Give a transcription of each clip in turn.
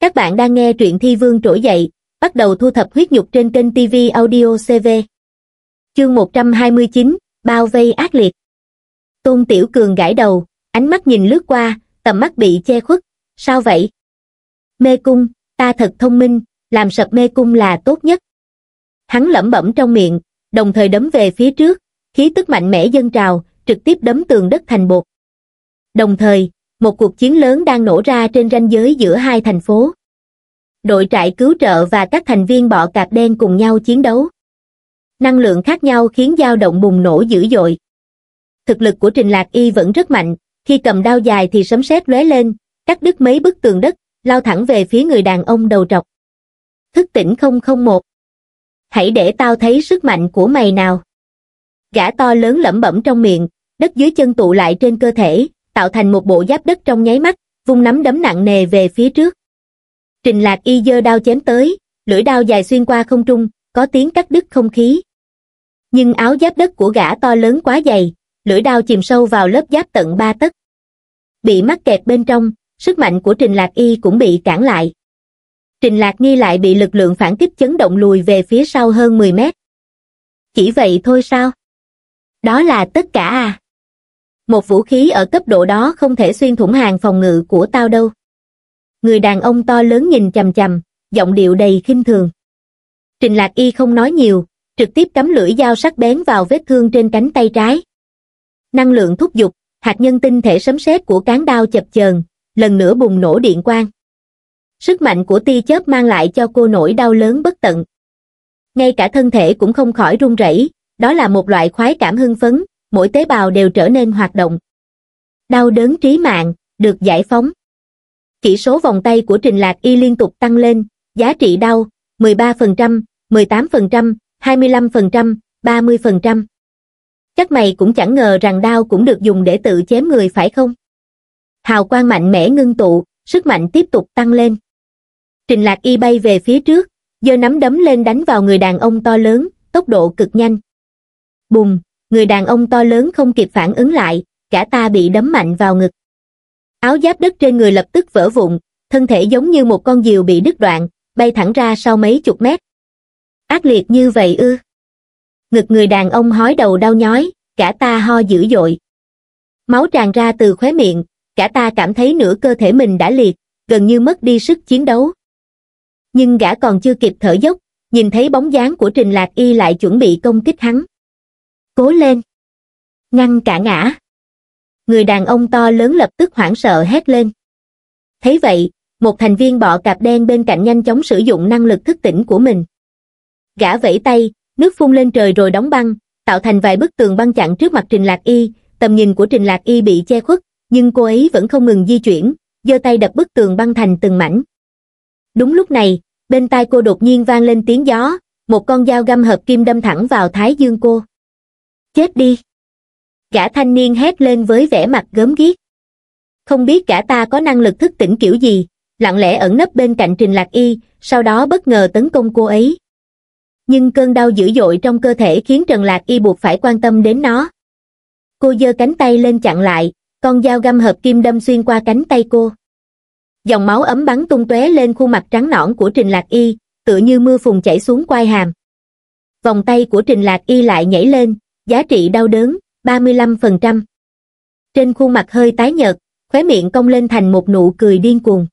Các bạn đang nghe truyện Thi Vương trỗi dậy, bắt đầu thu thập huyết nhục trên kênh TV Audio CV. Chương 129, Bao vây ác liệt. Tôn Tiểu Cường gãi đầu, ánh mắt nhìn lướt qua, tầm mắt bị che khuất. Sao vậy? Mê cung, ta thật thông minh, làm sập mê cung là tốt nhất. Hắn lẩm bẩm trong miệng, đồng thời đấm về phía trước, khí tức mạnh mẽ dâng trào, trực tiếp đấm tường đất thành bột. Đồng thời, một cuộc chiến lớn đang nổ ra trên ranh giới giữa hai thành phố đội trại cứu trợ và các thành viên bọ cạp đen cùng nhau chiến đấu năng lượng khác nhau khiến dao động bùng nổ dữ dội thực lực của trình lạc y vẫn rất mạnh khi cầm đao dài thì sấm sét lóe lên cắt đứt mấy bức tường đất lao thẳng về phía người đàn ông đầu trọc thức tỉnh 001 hãy để tao thấy sức mạnh của mày nào gã to lớn lẩm bẩm trong miệng đất dưới chân tụ lại trên cơ thể tạo thành một bộ giáp đất trong nháy mắt, vung nắm đấm nặng nề về phía trước. Trình lạc y dơ đao chém tới, lưỡi đao dài xuyên qua không trung, có tiếng cắt đứt không khí. Nhưng áo giáp đất của gã to lớn quá dày, lưỡi đao chìm sâu vào lớp giáp tận ba tấc. Bị mắc kẹt bên trong, sức mạnh của Trình Lạc Y cũng bị cản lại. Trình Lạc Nghi lại bị lực lượng phản kích chấn động lùi về phía sau hơn 10 mét. Chỉ vậy thôi sao? Đó là tất cả à? một vũ khí ở cấp độ đó không thể xuyên thủng hàng phòng ngự của tao đâu. Người đàn ông to lớn nhìn chầm chầm, giọng điệu đầy khinh thường. Trình Lạc Y không nói nhiều, trực tiếp cắm lưỡi dao sắc bén vào vết thương trên cánh tay trái. Năng lượng thúc giục, hạt nhân tinh thể sấm sét của cán đao chập chờn, lần nữa bùng nổ điện quang. Sức mạnh của tia chớp mang lại cho cô nỗi đau lớn bất tận. Ngay cả thân thể cũng không khỏi run rẩy, đó là một loại khoái cảm hưng phấn, mỗi tế bào đều trở nên hoạt động. Đau đớn trí mạng, được giải phóng. Chỉ số vòng tay của Trình Lạc Y liên tục tăng lên, giá trị đau 13%, 18%, 25%, 30%. Chắc mày cũng chẳng ngờ rằng đau cũng được dùng để tự chém người phải không? Hào quang mạnh mẽ ngưng tụ, sức mạnh tiếp tục tăng lên. Trình Lạc Y bay về phía trước, giơ nắm đấm lên đánh vào người đàn ông to lớn, tốc độ cực nhanh. Bùng, người đàn ông to lớn không kịp phản ứng lại cả ta bị đấm mạnh vào ngực áo giáp đất trên người lập tức vỡ vụn thân thể giống như một con diều bị đứt đoạn bay thẳng ra sau mấy chục mét ác liệt như vậy ư ngực người đàn ông hói đầu đau nhói cả ta ho dữ dội máu tràn ra từ khóe miệng cả ta cảm thấy nửa cơ thể mình đã liệt gần như mất đi sức chiến đấu nhưng gã còn chưa kịp thở dốc nhìn thấy bóng dáng của trình lạc y lại chuẩn bị công kích hắn cố lên. Ngăn cả ngã. Người đàn ông to lớn lập tức hoảng sợ hét lên. Thấy vậy, một thành viên bọ cạp đen bên cạnh nhanh chóng sử dụng năng lực thức tỉnh của mình. Gã vẫy tay, nước phun lên trời rồi đóng băng, tạo thành vài bức tường băng chặn trước mặt Trình Lạc Y, tầm nhìn của Trình Lạc Y bị che khuất, nhưng cô ấy vẫn không ngừng di chuyển, giơ tay đập bức tường băng thành từng mảnh. Đúng lúc này, bên tai cô đột nhiên vang lên tiếng gió, một con dao găm hợp kim đâm thẳng vào thái dương cô chết đi gã thanh niên hét lên với vẻ mặt gớm ghiếc không biết gã ta có năng lực thức tỉnh kiểu gì lặng lẽ ẩn nấp bên cạnh trình lạc y sau đó bất ngờ tấn công cô ấy nhưng cơn đau dữ dội trong cơ thể khiến trần lạc y buộc phải quan tâm đến nó cô giơ cánh tay lên chặn lại con dao găm hợp kim đâm xuyên qua cánh tay cô dòng máu ấm bắn tung tóe lên khuôn mặt trắng nõn của trình lạc y tựa như mưa phùn chảy xuống quai hàm vòng tay của trình lạc y lại nhảy lên giá trị đau đớn, 35%. Trên khuôn mặt hơi tái nhợt, khóe miệng cong lên thành một nụ cười điên cuồng.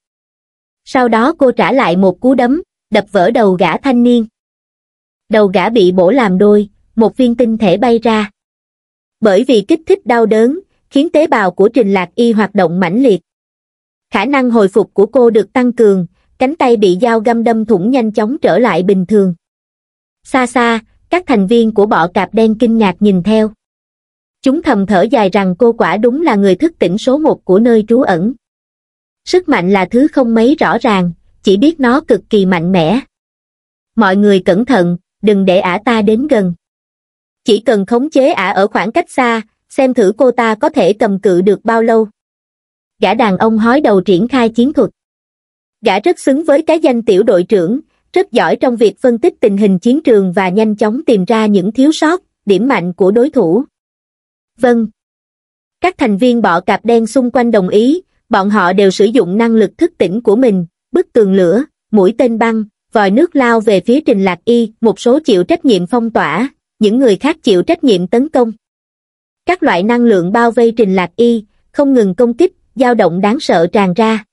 Sau đó cô trả lại một cú đấm, đập vỡ đầu gã thanh niên. Đầu gã bị bổ làm đôi, một viên tinh thể bay ra. Bởi vì kích thích đau đớn, khiến tế bào của Trình Lạc Y hoạt động mãnh liệt. Khả năng hồi phục của cô được tăng cường, cánh tay bị dao găm đâm thủng nhanh chóng trở lại bình thường. Xa xa, các thành viên của bọ cạp đen kinh ngạc nhìn theo chúng thầm thở dài rằng cô quả đúng là người thức tỉnh số một của nơi trú ẩn sức mạnh là thứ không mấy rõ ràng chỉ biết nó cực kỳ mạnh mẽ mọi người cẩn thận đừng để ả ta đến gần chỉ cần khống chế ả ở khoảng cách xa xem thử cô ta có thể cầm cự được bao lâu gã đàn ông hói đầu triển khai chiến thuật gã rất xứng với cái danh tiểu đội trưởng rất giỏi trong việc phân tích tình hình chiến trường và nhanh chóng tìm ra những thiếu sót, điểm mạnh của đối thủ. Vâng. Các thành viên bọ cạp đen xung quanh đồng ý, bọn họ đều sử dụng năng lực thức tỉnh của mình, bức tường lửa, mũi tên băng, vòi nước lao về phía Trình Lạc Y, một số chịu trách nhiệm phong tỏa, những người khác chịu trách nhiệm tấn công. Các loại năng lượng bao vây Trình Lạc Y, không ngừng công kích, dao động đáng sợ tràn ra.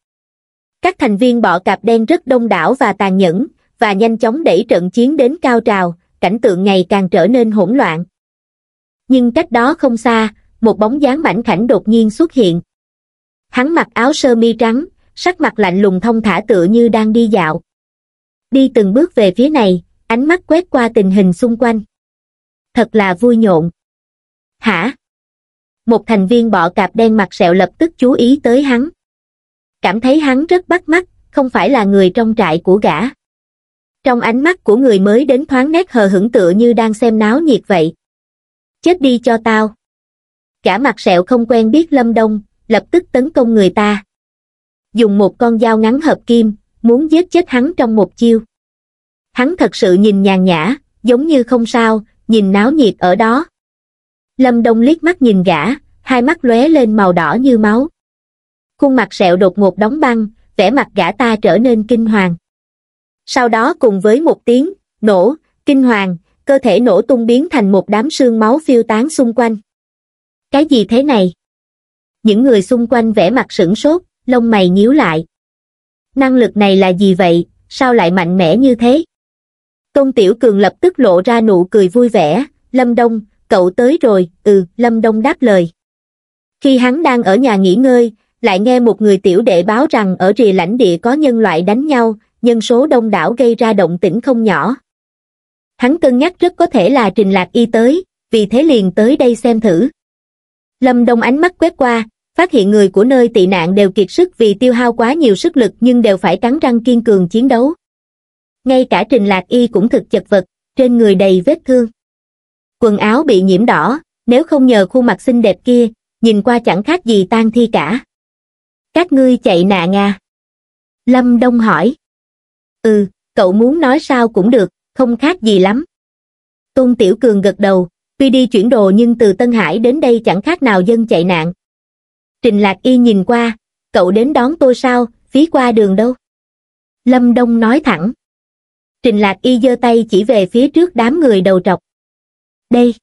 Các thành viên bọ cạp đen rất đông đảo và tàn nhẫn, và nhanh chóng đẩy trận chiến đến cao trào, cảnh tượng ngày càng trở nên hỗn loạn. Nhưng cách đó không xa, một bóng dáng mảnh khảnh đột nhiên xuất hiện. Hắn mặc áo sơ mi trắng, sắc mặt lạnh lùng thông thả tựa như đang đi dạo. Đi từng bước về phía này, ánh mắt quét qua tình hình xung quanh. Thật là vui nhộn. Hả? Một thành viên bọ cạp đen mặt sẹo lập tức chú ý tới hắn. Cảm thấy hắn rất bắt mắt, không phải là người trong trại của gã trong ánh mắt của người mới đến thoáng nét hờ hững tựa như đang xem náo nhiệt vậy chết đi cho tao cả mặt sẹo không quen biết lâm đông lập tức tấn công người ta dùng một con dao ngắn hợp kim muốn giết chết hắn trong một chiêu hắn thật sự nhìn nhàn nhã giống như không sao nhìn náo nhiệt ở đó lâm đông liếc mắt nhìn gã hai mắt lóe lên màu đỏ như máu khuôn mặt sẹo đột ngột đóng băng vẻ mặt gã ta trở nên kinh hoàng sau đó cùng với một tiếng, nổ, kinh hoàng, cơ thể nổ tung biến thành một đám sương máu phiêu tán xung quanh. Cái gì thế này? Những người xung quanh vẻ mặt sửng sốt, lông mày nhíu lại. Năng lực này là gì vậy, sao lại mạnh mẽ như thế? tôn Tiểu Cường lập tức lộ ra nụ cười vui vẻ, Lâm Đông, cậu tới rồi, ừ, Lâm Đông đáp lời. Khi hắn đang ở nhà nghỉ ngơi, lại nghe một người tiểu đệ báo rằng ở rìa lãnh địa có nhân loại đánh nhau, nhân số đông đảo gây ra động tĩnh không nhỏ hắn cân nhắc rất có thể là trình lạc y tới vì thế liền tới đây xem thử lâm đông ánh mắt quét qua phát hiện người của nơi tị nạn đều kiệt sức vì tiêu hao quá nhiều sức lực nhưng đều phải cắn răng kiên cường chiến đấu ngay cả trình lạc y cũng thực chật vật trên người đầy vết thương quần áo bị nhiễm đỏ nếu không nhờ khuôn mặt xinh đẹp kia nhìn qua chẳng khác gì tan thi cả các ngươi chạy nạ nga à? lâm đông hỏi Ừ, cậu muốn nói sao cũng được, không khác gì lắm. Tôn Tiểu Cường gật đầu, tuy đi chuyển đồ nhưng từ Tân Hải đến đây chẳng khác nào dân chạy nạn. Trình Lạc Y nhìn qua, cậu đến đón tôi sao, phí qua đường đâu. Lâm Đông nói thẳng. Trình Lạc Y giơ tay chỉ về phía trước đám người đầu trọc. Đây.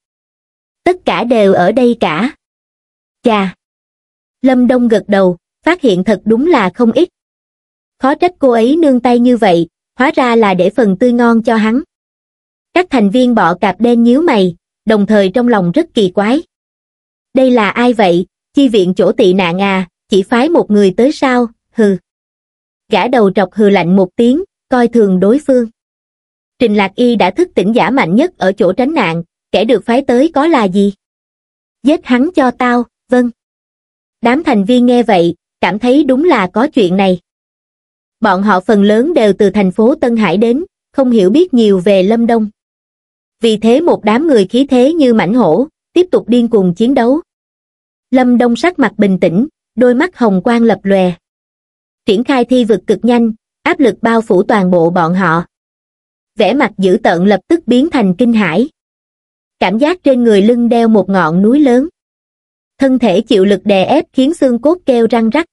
Tất cả đều ở đây cả. Chà. Lâm Đông gật đầu, phát hiện thật đúng là không ít khó trách cô ấy nương tay như vậy hóa ra là để phần tươi ngon cho hắn các thành viên bọ cạp đen nhíu mày đồng thời trong lòng rất kỳ quái đây là ai vậy chi viện chỗ tị nạn à chỉ phái một người tới sao hừ gã đầu trọc hừ lạnh một tiếng coi thường đối phương trình lạc y đã thức tỉnh giả mạnh nhất ở chỗ tránh nạn kẻ được phái tới có là gì giết hắn cho tao vâng đám thành viên nghe vậy cảm thấy đúng là có chuyện này bọn họ phần lớn đều từ thành phố Tân Hải đến, không hiểu biết nhiều về Lâm Đông. Vì thế một đám người khí thế như mãnh hổ, tiếp tục điên cuồng chiến đấu. Lâm Đông sắc mặt bình tĩnh, đôi mắt hồng quang lập lòe. Triển khai thi vực cực nhanh, áp lực bao phủ toàn bộ bọn họ. Vẻ mặt dữ tợn lập tức biến thành kinh hãi. Cảm giác trên người lưng đeo một ngọn núi lớn. Thân thể chịu lực đè ép khiến xương cốt kêu răng rắc.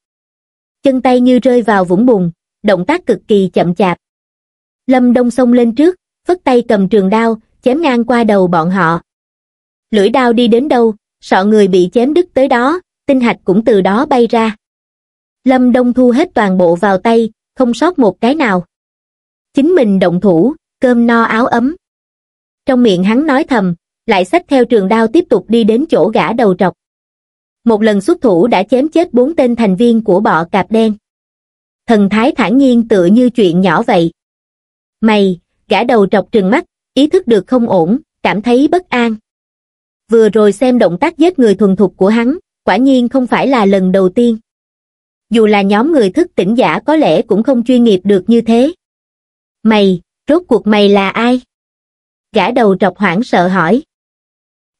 Chân tay như rơi vào vũng bùn, động tác cực kỳ chậm chạp. Lâm Đông xông lên trước, phất tay cầm trường đao, chém ngang qua đầu bọn họ. Lưỡi đao đi đến đâu, sợ người bị chém đứt tới đó, tinh hạch cũng từ đó bay ra. Lâm Đông thu hết toàn bộ vào tay, không sót một cái nào. Chính mình động thủ, cơm no áo ấm. Trong miệng hắn nói thầm, lại xách theo trường đao tiếp tục đi đến chỗ gã đầu trọc. Một lần xuất thủ đã chém chết bốn tên thành viên của bọ cạp đen thần thái thản nhiên tựa như chuyện nhỏ vậy. Mày, gã đầu trọc trừng mắt, ý thức được không ổn, cảm thấy bất an. Vừa rồi xem động tác giết người thuần thục của hắn, quả nhiên không phải là lần đầu tiên. Dù là nhóm người thức tỉnh giả có lẽ cũng không chuyên nghiệp được như thế. Mày, rốt cuộc mày là ai? Gã đầu trọc hoảng sợ hỏi.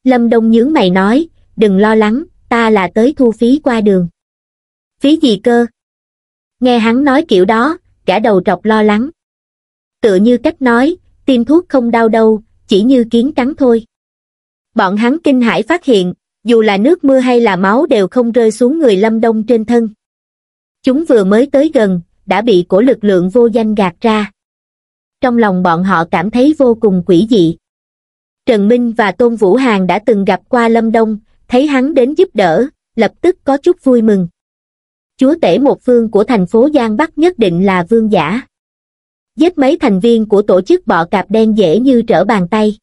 Lâm Đông nhướng mày nói, đừng lo lắng, ta là tới thu phí qua đường. Phí gì cơ? nghe hắn nói kiểu đó cả đầu trọc lo lắng tựa như cách nói tiêm thuốc không đau đâu chỉ như kiến cắn thôi bọn hắn kinh hãi phát hiện dù là nước mưa hay là máu đều không rơi xuống người lâm đông trên thân chúng vừa mới tới gần đã bị cổ lực lượng vô danh gạt ra trong lòng bọn họ cảm thấy vô cùng quỷ dị trần minh và tôn vũ hàn đã từng gặp qua lâm đông thấy hắn đến giúp đỡ lập tức có chút vui mừng chúa tể một phương của thành phố Giang Bắc nhất định là vương giả. Giết mấy thành viên của tổ chức bọ cạp đen dễ như trở bàn tay.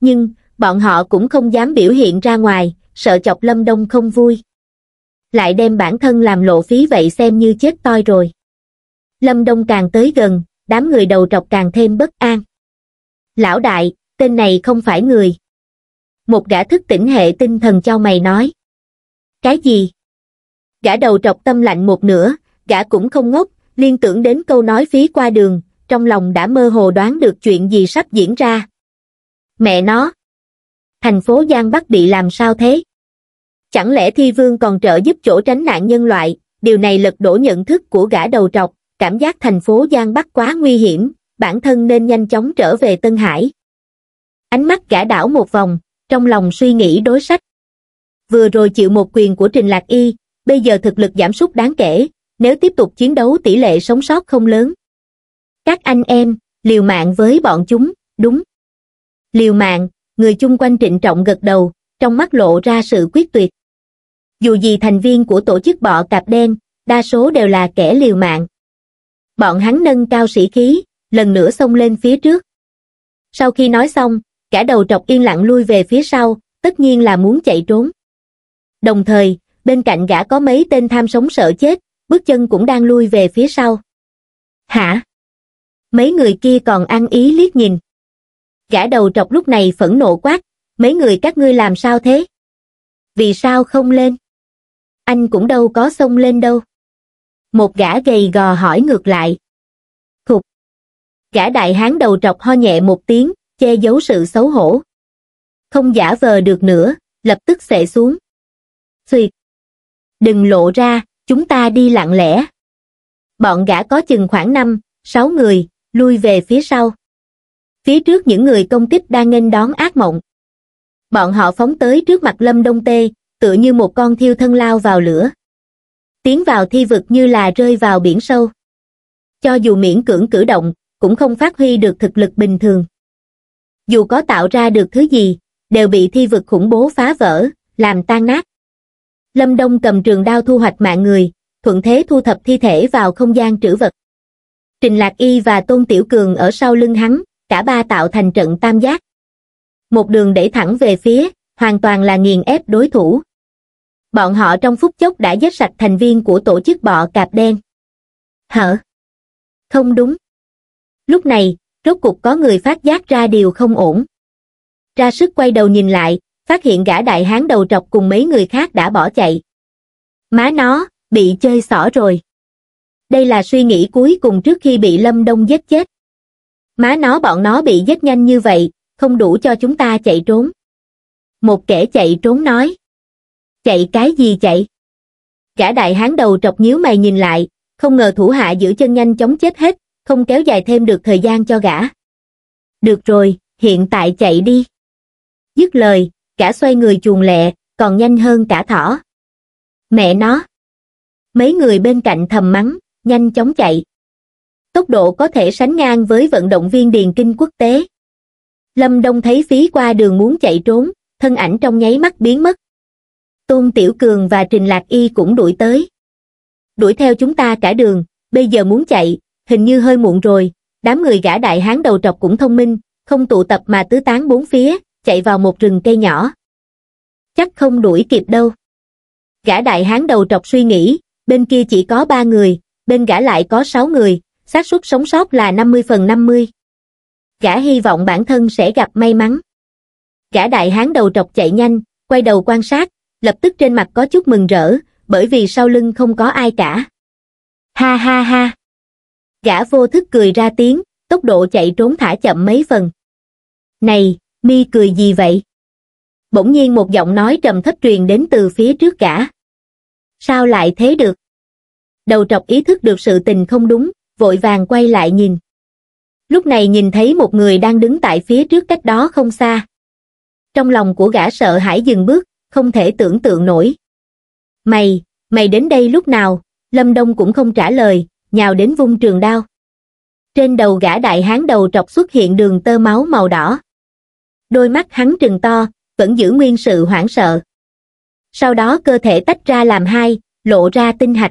Nhưng, bọn họ cũng không dám biểu hiện ra ngoài, sợ chọc Lâm Đông không vui. Lại đem bản thân làm lộ phí vậy xem như chết toi rồi. Lâm Đông càng tới gần, đám người đầu trọc càng thêm bất an. Lão đại, tên này không phải người. Một gã thức tỉnh hệ tinh thần cho mày nói. Cái gì? gã đầu trọc tâm lạnh một nửa, gã cũng không ngốc, liên tưởng đến câu nói phí qua đường, trong lòng đã mơ hồ đoán được chuyện gì sắp diễn ra. Mẹ nó! Thành phố Giang Bắc bị làm sao thế? Chẳng lẽ thi vương còn trợ giúp chỗ tránh nạn nhân loại, điều này lật đổ nhận thức của gã đầu trọc, cảm giác thành phố Giang Bắc quá nguy hiểm, bản thân nên nhanh chóng trở về Tân Hải. Ánh mắt gã đảo một vòng, trong lòng suy nghĩ đối sách. Vừa rồi chịu một quyền của Trình Lạc Y, bây giờ thực lực giảm sút đáng kể, nếu tiếp tục chiến đấu tỷ lệ sống sót không lớn. Các anh em, liều mạng với bọn chúng, đúng. Liều mạng, người chung quanh trịnh trọng gật đầu, trong mắt lộ ra sự quyết tuyệt. Dù gì thành viên của tổ chức bọ cạp đen, đa số đều là kẻ liều mạng. Bọn hắn nâng cao sĩ khí, lần nữa xông lên phía trước. Sau khi nói xong, cả đầu trọc yên lặng lui về phía sau, tất nhiên là muốn chạy trốn. Đồng thời, bên cạnh gã có mấy tên tham sống sợ chết, bước chân cũng đang lui về phía sau. Hả? Mấy người kia còn ăn ý liếc nhìn. Gã đầu trọc lúc này phẫn nộ quát, mấy người các ngươi làm sao thế? Vì sao không lên? Anh cũng đâu có xông lên đâu. Một gã gầy gò hỏi ngược lại. Thục. Gã đại hán đầu trọc ho nhẹ một tiếng, che giấu sự xấu hổ. Không giả vờ được nữa, lập tức xệ xuống. Xuyệt đừng lộ ra, chúng ta đi lặng lẽ. Bọn gã có chừng khoảng 5, 6 người, lui về phía sau. Phía trước những người công kích đang nghênh đón ác mộng. Bọn họ phóng tới trước mặt Lâm Đông Tê, tựa như một con thiêu thân lao vào lửa. Tiến vào thi vực như là rơi vào biển sâu. Cho dù miễn cưỡng cử động, cũng không phát huy được thực lực bình thường. Dù có tạo ra được thứ gì, đều bị thi vực khủng bố phá vỡ, làm tan nát lâm đông cầm trường đao thu hoạch mạng người thuận thế thu thập thi thể vào không gian trữ vật trình lạc y và tôn tiểu cường ở sau lưng hắn cả ba tạo thành trận tam giác một đường đẩy thẳng về phía hoàn toàn là nghiền ép đối thủ bọn họ trong phút chốc đã giết sạch thành viên của tổ chức bọ cạp đen hở không đúng lúc này rốt cục có người phát giác ra điều không ổn ra sức quay đầu nhìn lại phát hiện gã đại hán đầu trọc cùng mấy người khác đã bỏ chạy. Má nó, bị chơi xỏ rồi. Đây là suy nghĩ cuối cùng trước khi bị Lâm Đông giết chết. Má nó bọn nó bị giết nhanh như vậy, không đủ cho chúng ta chạy trốn. Một kẻ chạy trốn nói. Chạy cái gì chạy? Cả đại hán đầu trọc nhíu mày nhìn lại, không ngờ thủ hạ giữ chân nhanh chóng chết hết, không kéo dài thêm được thời gian cho gã. Được rồi, hiện tại chạy đi. Dứt lời, gã xoay người chuồn lẹ, còn nhanh hơn cả thỏ. Mẹ nó! Mấy người bên cạnh thầm mắng, nhanh chóng chạy. Tốc độ có thể sánh ngang với vận động viên điền kinh quốc tế. Lâm Đông thấy phí qua đường muốn chạy trốn, thân ảnh trong nháy mắt biến mất. Tôn Tiểu Cường và Trình Lạc Y cũng đuổi tới. Đuổi theo chúng ta cả đường, bây giờ muốn chạy, hình như hơi muộn rồi, đám người gã đại hán đầu trọc cũng thông minh, không tụ tập mà tứ tán bốn phía, chạy vào một rừng cây nhỏ. Chắc không đuổi kịp đâu. Gã đại hán đầu trọc suy nghĩ, bên kia chỉ có ba người, bên gã lại có sáu người, xác suất sống sót là 50 phần 50. Gã hy vọng bản thân sẽ gặp may mắn. Gã đại hán đầu trọc chạy nhanh, quay đầu quan sát, lập tức trên mặt có chút mừng rỡ, bởi vì sau lưng không có ai cả. Ha ha ha! Gã vô thức cười ra tiếng, tốc độ chạy trốn thả chậm mấy phần. Này, mi cười gì vậy? Bỗng nhiên một giọng nói trầm thấp truyền đến từ phía trước cả. Sao lại thế được? Đầu trọc ý thức được sự tình không đúng, vội vàng quay lại nhìn. Lúc này nhìn thấy một người đang đứng tại phía trước cách đó không xa. Trong lòng của gã sợ hãi dừng bước, không thể tưởng tượng nổi. Mày, mày đến đây lúc nào? Lâm Đông cũng không trả lời, nhào đến vung trường đao. Trên đầu gã đại hán đầu trọc xuất hiện đường tơ máu màu đỏ đôi mắt hắn trừng to vẫn giữ nguyên sự hoảng sợ sau đó cơ thể tách ra làm hai lộ ra tinh hạch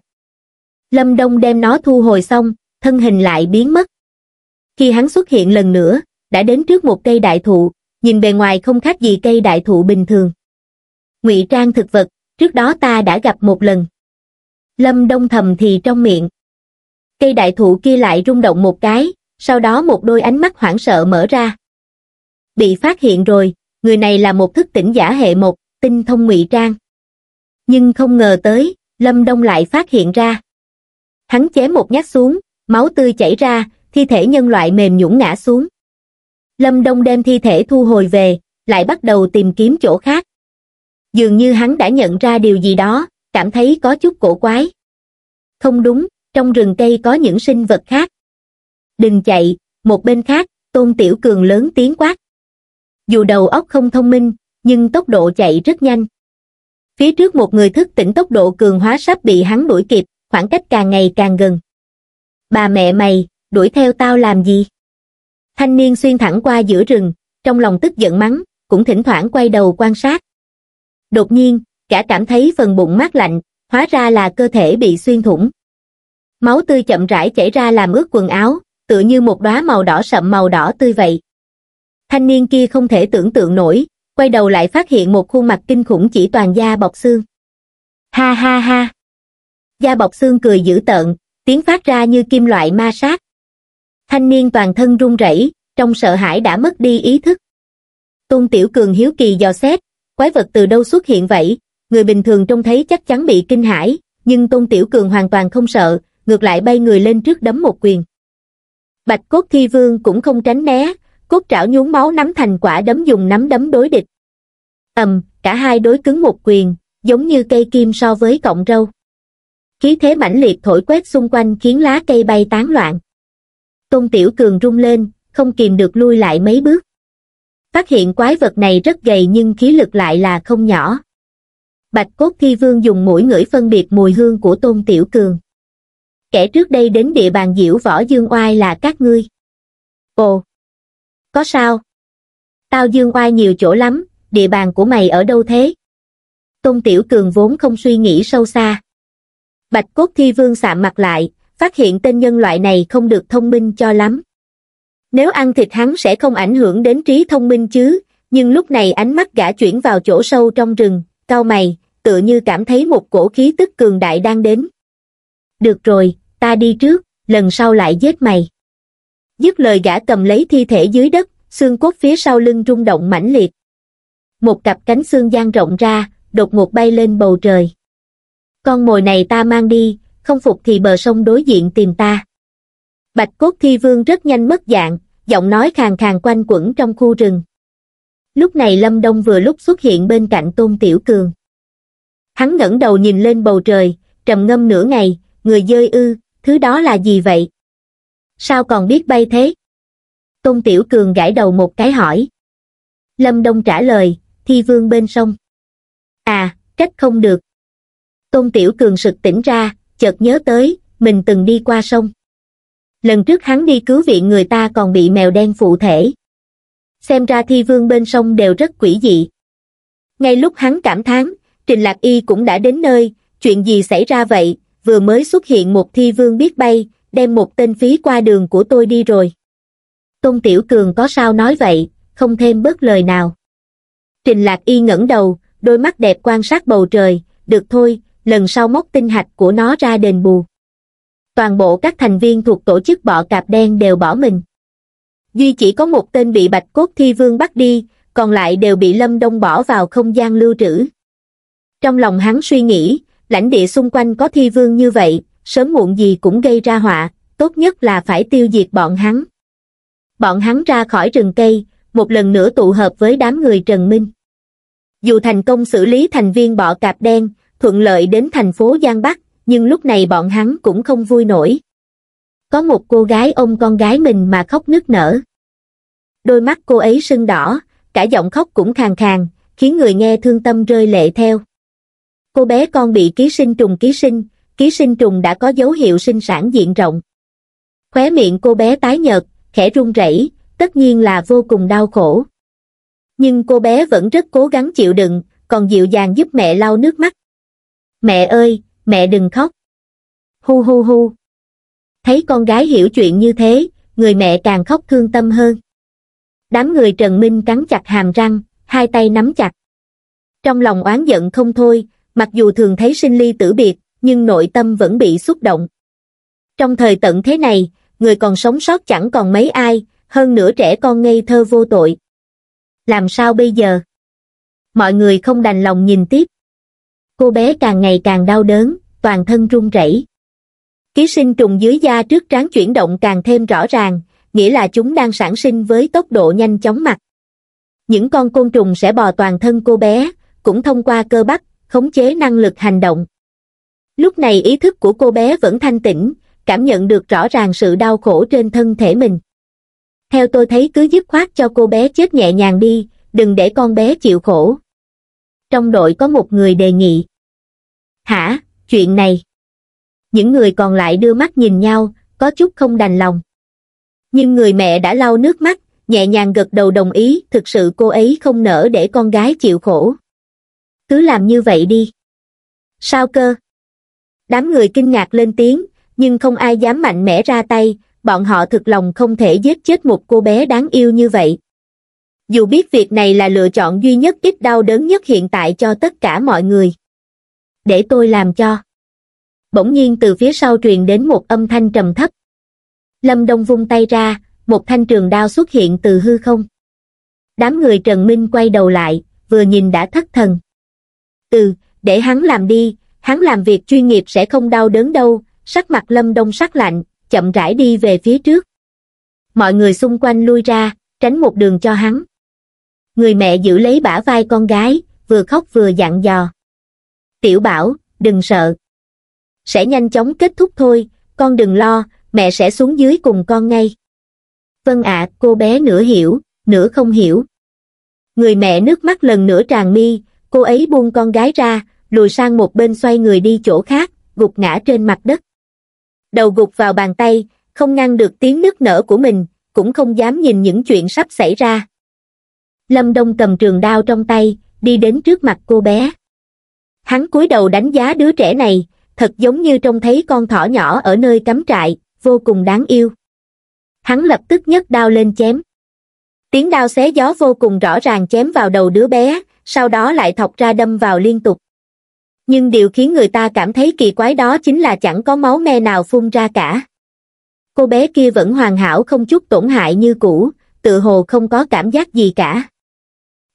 lâm đông đem nó thu hồi xong thân hình lại biến mất khi hắn xuất hiện lần nữa đã đến trước một cây đại thụ nhìn bề ngoài không khác gì cây đại thụ bình thường ngụy trang thực vật trước đó ta đã gặp một lần lâm đông thầm thì trong miệng cây đại thụ kia lại rung động một cái sau đó một đôi ánh mắt hoảng sợ mở ra bị phát hiện rồi, người này là một thức tỉnh giả hệ một, tinh thông ngụy trang. Nhưng không ngờ tới, Lâm Đông lại phát hiện ra. Hắn chém một nhát xuống, máu tươi chảy ra, thi thể nhân loại mềm nhũn ngã xuống. Lâm Đông đem thi thể thu hồi về, lại bắt đầu tìm kiếm chỗ khác. Dường như hắn đã nhận ra điều gì đó, cảm thấy có chút cổ quái. Không đúng, trong rừng cây có những sinh vật khác. Đừng chạy, một bên khác, Tôn Tiểu Cường lớn tiếng quát dù đầu óc không thông minh nhưng tốc độ chạy rất nhanh phía trước một người thức tỉnh tốc độ cường hóa sắp bị hắn đuổi kịp khoảng cách càng ngày càng gần bà mẹ mày đuổi theo tao làm gì thanh niên xuyên thẳng qua giữa rừng trong lòng tức giận mắng cũng thỉnh thoảng quay đầu quan sát đột nhiên cả cảm thấy phần bụng mát lạnh hóa ra là cơ thể bị xuyên thủng máu tươi chậm rãi chảy ra làm ướt quần áo tựa như một đóa màu đỏ sậm màu đỏ tươi vậy thanh niên kia không thể tưởng tượng nổi quay đầu lại phát hiện một khuôn mặt kinh khủng chỉ toàn da bọc xương ha ha ha da bọc xương cười dữ tợn tiếng phát ra như kim loại ma sát thanh niên toàn thân run rẩy trong sợ hãi đã mất đi ý thức tôn tiểu cường hiếu kỳ dò xét quái vật từ đâu xuất hiện vậy người bình thường trông thấy chắc chắn bị kinh hãi nhưng tôn tiểu cường hoàn toàn không sợ ngược lại bay người lên trước đấm một quyền bạch cốt thi vương cũng không tránh né cốt trảo nhún máu nắm thành quả đấm dùng nắm đấm đối địch. ầm, cả hai đối cứng một quyền, giống như cây kim so với cọng râu. Khí thế mãnh liệt thổi quét xung quanh khiến lá cây bay tán loạn. Tôn Tiểu Cường rung lên, không kìm được lui lại mấy bước. Phát hiện quái vật này rất gầy nhưng khí lực lại là không nhỏ. Bạch Cốt Thi Vương dùng mũi ngửi phân biệt mùi hương của Tôn Tiểu Cường. Kẻ trước đây đến địa bàn diễu võ dương oai là các ngươi. Ồ, có sao tao dương oai nhiều chỗ lắm địa bàn của mày ở đâu thế tôn tiểu cường vốn không suy nghĩ sâu xa bạch cốt thi vương sạm mặt lại phát hiện tên nhân loại này không được thông minh cho lắm nếu ăn thịt hắn sẽ không ảnh hưởng đến trí thông minh chứ nhưng lúc này ánh mắt gã chuyển vào chỗ sâu trong rừng cao mày tựa như cảm thấy một cổ khí tức cường đại đang đến được rồi ta đi trước lần sau lại giết mày Dứt lời gã cầm lấy thi thể dưới đất, xương cốt phía sau lưng rung động mãnh liệt. Một cặp cánh xương dang rộng ra, đột ngột bay lên bầu trời. Con mồi này ta mang đi, không phục thì bờ sông đối diện tìm ta. Bạch cốt thi vương rất nhanh mất dạng, giọng nói khàn khàn quanh quẩn trong khu rừng. Lúc này Lâm Đông vừa lúc xuất hiện bên cạnh Tôn Tiểu Cường. Hắn ngẩng đầu nhìn lên bầu trời, trầm ngâm nửa ngày, người dơi ư, thứ đó là gì vậy? sao còn biết bay thế tôn tiểu cường gãi đầu một cái hỏi lâm đông trả lời thi vương bên sông à trách không được tôn tiểu cường sực tỉnh ra chợt nhớ tới mình từng đi qua sông lần trước hắn đi cứu viện người ta còn bị mèo đen phụ thể xem ra thi vương bên sông đều rất quỷ dị ngay lúc hắn cảm thán trình lạc y cũng đã đến nơi chuyện gì xảy ra vậy vừa mới xuất hiện một thi vương biết bay đem một tên phí qua đường của tôi đi rồi. Tôn Tiểu Cường có sao nói vậy, không thêm bớt lời nào. Trình Lạc Y ngẩng đầu, đôi mắt đẹp quan sát bầu trời, được thôi, lần sau móc tinh hạch của nó ra đền bù. Toàn bộ các thành viên thuộc tổ chức bọ cạp đen đều bỏ mình. Duy chỉ có một tên bị bạch cốt thi vương bắt đi, còn lại đều bị Lâm Đông bỏ vào không gian lưu trữ. Trong lòng hắn suy nghĩ, lãnh địa xung quanh có thi vương như vậy, sớm muộn gì cũng gây ra họa, tốt nhất là phải tiêu diệt bọn hắn. Bọn hắn ra khỏi rừng cây, một lần nữa tụ hợp với đám người Trần Minh. Dù thành công xử lý thành viên bọ cạp đen, thuận lợi đến thành phố Giang Bắc, nhưng lúc này bọn hắn cũng không vui nổi. Có một cô gái ôm con gái mình mà khóc nức nở. Đôi mắt cô ấy sưng đỏ, cả giọng khóc cũng khàn khàn, khiến người nghe thương tâm rơi lệ theo. Cô bé con bị ký sinh trùng ký sinh, ký sinh trùng đã có dấu hiệu sinh sản diện rộng. Khóe miệng cô bé tái nhợt, khẽ run rẩy, tất nhiên là vô cùng đau khổ. Nhưng cô bé vẫn rất cố gắng chịu đựng, còn dịu dàng giúp mẹ lau nước mắt. Mẹ ơi, mẹ đừng khóc. Hu hu hu. Thấy con gái hiểu chuyện như thế, người mẹ càng khóc thương tâm hơn. Đám người Trần Minh cắn chặt hàm răng, hai tay nắm chặt. Trong lòng oán giận không thôi, mặc dù thường thấy sinh ly tử biệt, nhưng nội tâm vẫn bị xúc động. Trong thời tận thế này, người còn sống sót chẳng còn mấy ai, hơn nữa trẻ con ngây thơ vô tội. Làm sao bây giờ? Mọi người không đành lòng nhìn tiếp. Cô bé càng ngày càng đau đớn, toàn thân run rẩy. Ký sinh trùng dưới da trước trán chuyển động càng thêm rõ ràng, nghĩa là chúng đang sản sinh với tốc độ nhanh chóng mặt. Những con côn trùng sẽ bò toàn thân cô bé, cũng thông qua cơ bắp, khống chế năng lực hành động. Lúc này ý thức của cô bé vẫn thanh tĩnh, cảm nhận được rõ ràng sự đau khổ trên thân thể mình. Theo tôi thấy cứ dứt khoát cho cô bé chết nhẹ nhàng đi, đừng để con bé chịu khổ. Trong đội có một người đề nghị. Hả, chuyện này? Những người còn lại đưa mắt nhìn nhau, có chút không đành lòng. Nhưng người mẹ đã lau nước mắt, nhẹ nhàng gật đầu đồng ý, thực sự cô ấy không nỡ để con gái chịu khổ. Cứ làm như vậy đi. Sao cơ? đám người kinh ngạc lên tiếng nhưng không ai dám mạnh mẽ ra tay bọn họ thực lòng không thể giết chết một cô bé đáng yêu như vậy dù biết việc này là lựa chọn duy nhất ít đau đớn nhất hiện tại cho tất cả mọi người để tôi làm cho bỗng nhiên từ phía sau truyền đến một âm thanh trầm thấp lâm đông vung tay ra một thanh trường đao xuất hiện từ hư không đám người trần minh quay đầu lại vừa nhìn đã thất thần từ để hắn làm đi hắn làm việc chuyên nghiệp sẽ không đau đớn đâu, sắc mặt lâm đông sắc lạnh, chậm rãi đi về phía trước. Mọi người xung quanh lui ra, tránh một đường cho hắn. Người mẹ giữ lấy bả vai con gái, vừa khóc vừa dặn dò. Tiểu bảo, đừng sợ. Sẽ nhanh chóng kết thúc thôi, con đừng lo, mẹ sẽ xuống dưới cùng con ngay. Vâng ạ, cô bé nửa hiểu, nửa không hiểu. Người mẹ nước mắt lần nữa tràn mi, cô ấy buông con gái ra, lùi sang một bên xoay người đi chỗ khác, gục ngã trên mặt đất. Đầu gục vào bàn tay, không ngăn được tiếng nức nở của mình, cũng không dám nhìn những chuyện sắp xảy ra. Lâm Đông cầm trường đao trong tay, đi đến trước mặt cô bé. Hắn cúi đầu đánh giá đứa trẻ này, thật giống như trông thấy con thỏ nhỏ ở nơi cắm trại, vô cùng đáng yêu. Hắn lập tức nhấc đao lên chém. Tiếng đao xé gió vô cùng rõ ràng chém vào đầu đứa bé, sau đó lại thọc ra đâm vào liên tục nhưng điều khiến người ta cảm thấy kỳ quái đó chính là chẳng có máu me nào phun ra cả cô bé kia vẫn hoàn hảo không chút tổn hại như cũ tự hồ không có cảm giác gì cả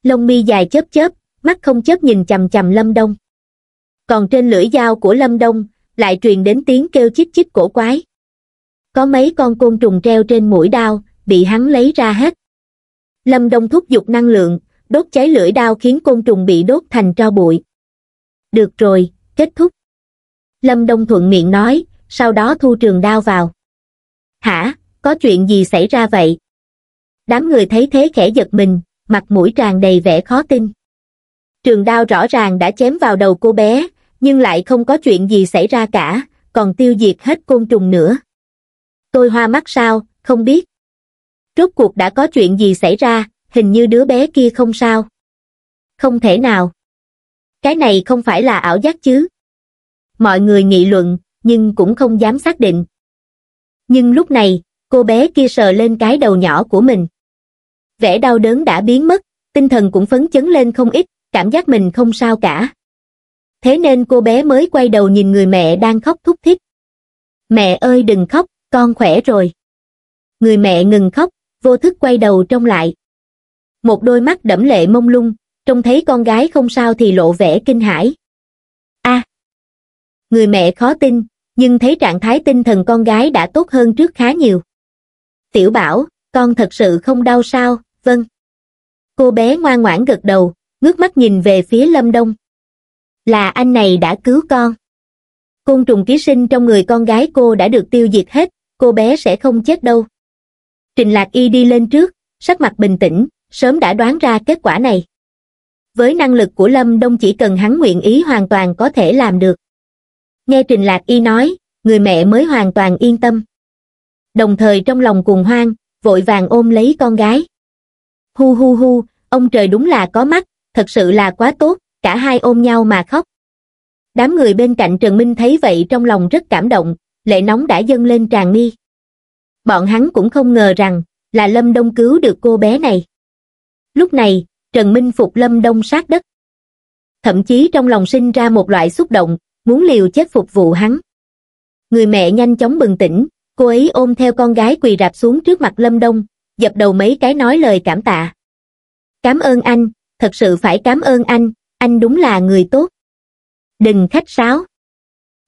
lông mi dài chớp chớp mắt không chớp nhìn chằm chằm lâm đông còn trên lưỡi dao của lâm đông lại truyền đến tiếng kêu chích chích cổ quái có mấy con côn trùng treo trên mũi đao bị hắn lấy ra hết lâm đông thúc giục năng lượng đốt cháy lưỡi đao khiến côn trùng bị đốt thành tro bụi được rồi, kết thúc. Lâm Đông thuận miệng nói, sau đó thu trường đao vào. Hả, có chuyện gì xảy ra vậy? Đám người thấy thế khẽ giật mình, mặt mũi tràn đầy vẻ khó tin. Trường đao rõ ràng đã chém vào đầu cô bé, nhưng lại không có chuyện gì xảy ra cả, còn tiêu diệt hết côn trùng nữa. Tôi hoa mắt sao, không biết. Rốt cuộc đã có chuyện gì xảy ra, hình như đứa bé kia không sao. Không thể nào. Cái này không phải là ảo giác chứ. Mọi người nghị luận, nhưng cũng không dám xác định. Nhưng lúc này, cô bé kia sờ lên cái đầu nhỏ của mình. Vẻ đau đớn đã biến mất, tinh thần cũng phấn chấn lên không ít, cảm giác mình không sao cả. Thế nên cô bé mới quay đầu nhìn người mẹ đang khóc thúc thích. Mẹ ơi đừng khóc, con khỏe rồi. Người mẹ ngừng khóc, vô thức quay đầu trông lại. Một đôi mắt đẫm lệ mông lung, trông thấy con gái không sao thì lộ vẻ kinh hãi. a Người mẹ khó tin, nhưng thấy trạng thái tinh thần con gái đã tốt hơn trước khá nhiều. Tiểu bảo, con thật sự không đau sao, vâng. Cô bé ngoan ngoãn gật đầu, ngước mắt nhìn về phía lâm đông. Là anh này đã cứu con. Côn trùng ký sinh trong người con gái cô đã được tiêu diệt hết, cô bé sẽ không chết đâu. Trình Lạc Y đi lên trước, sắc mặt bình tĩnh, sớm đã đoán ra kết quả này với năng lực của Lâm Đông chỉ cần hắn nguyện ý hoàn toàn có thể làm được. Nghe Trình Lạc Y nói, người mẹ mới hoàn toàn yên tâm. Đồng thời trong lòng cuồng hoang, vội vàng ôm lấy con gái. Hu hu hu, ông trời đúng là có mắt, thật sự là quá tốt, cả hai ôm nhau mà khóc. Đám người bên cạnh Trần Minh thấy vậy trong lòng rất cảm động, lệ nóng đã dâng lên tràn mi. Bọn hắn cũng không ngờ rằng, là Lâm Đông cứu được cô bé này. Lúc này, Trần Minh phục lâm đông sát đất. Thậm chí trong lòng sinh ra một loại xúc động, muốn liều chết phục vụ hắn. Người mẹ nhanh chóng bừng tỉnh, cô ấy ôm theo con gái quỳ rạp xuống trước mặt lâm đông, dập đầu mấy cái nói lời cảm tạ. Cảm ơn anh, thật sự phải cảm ơn anh, anh đúng là người tốt. Đừng khách sáo.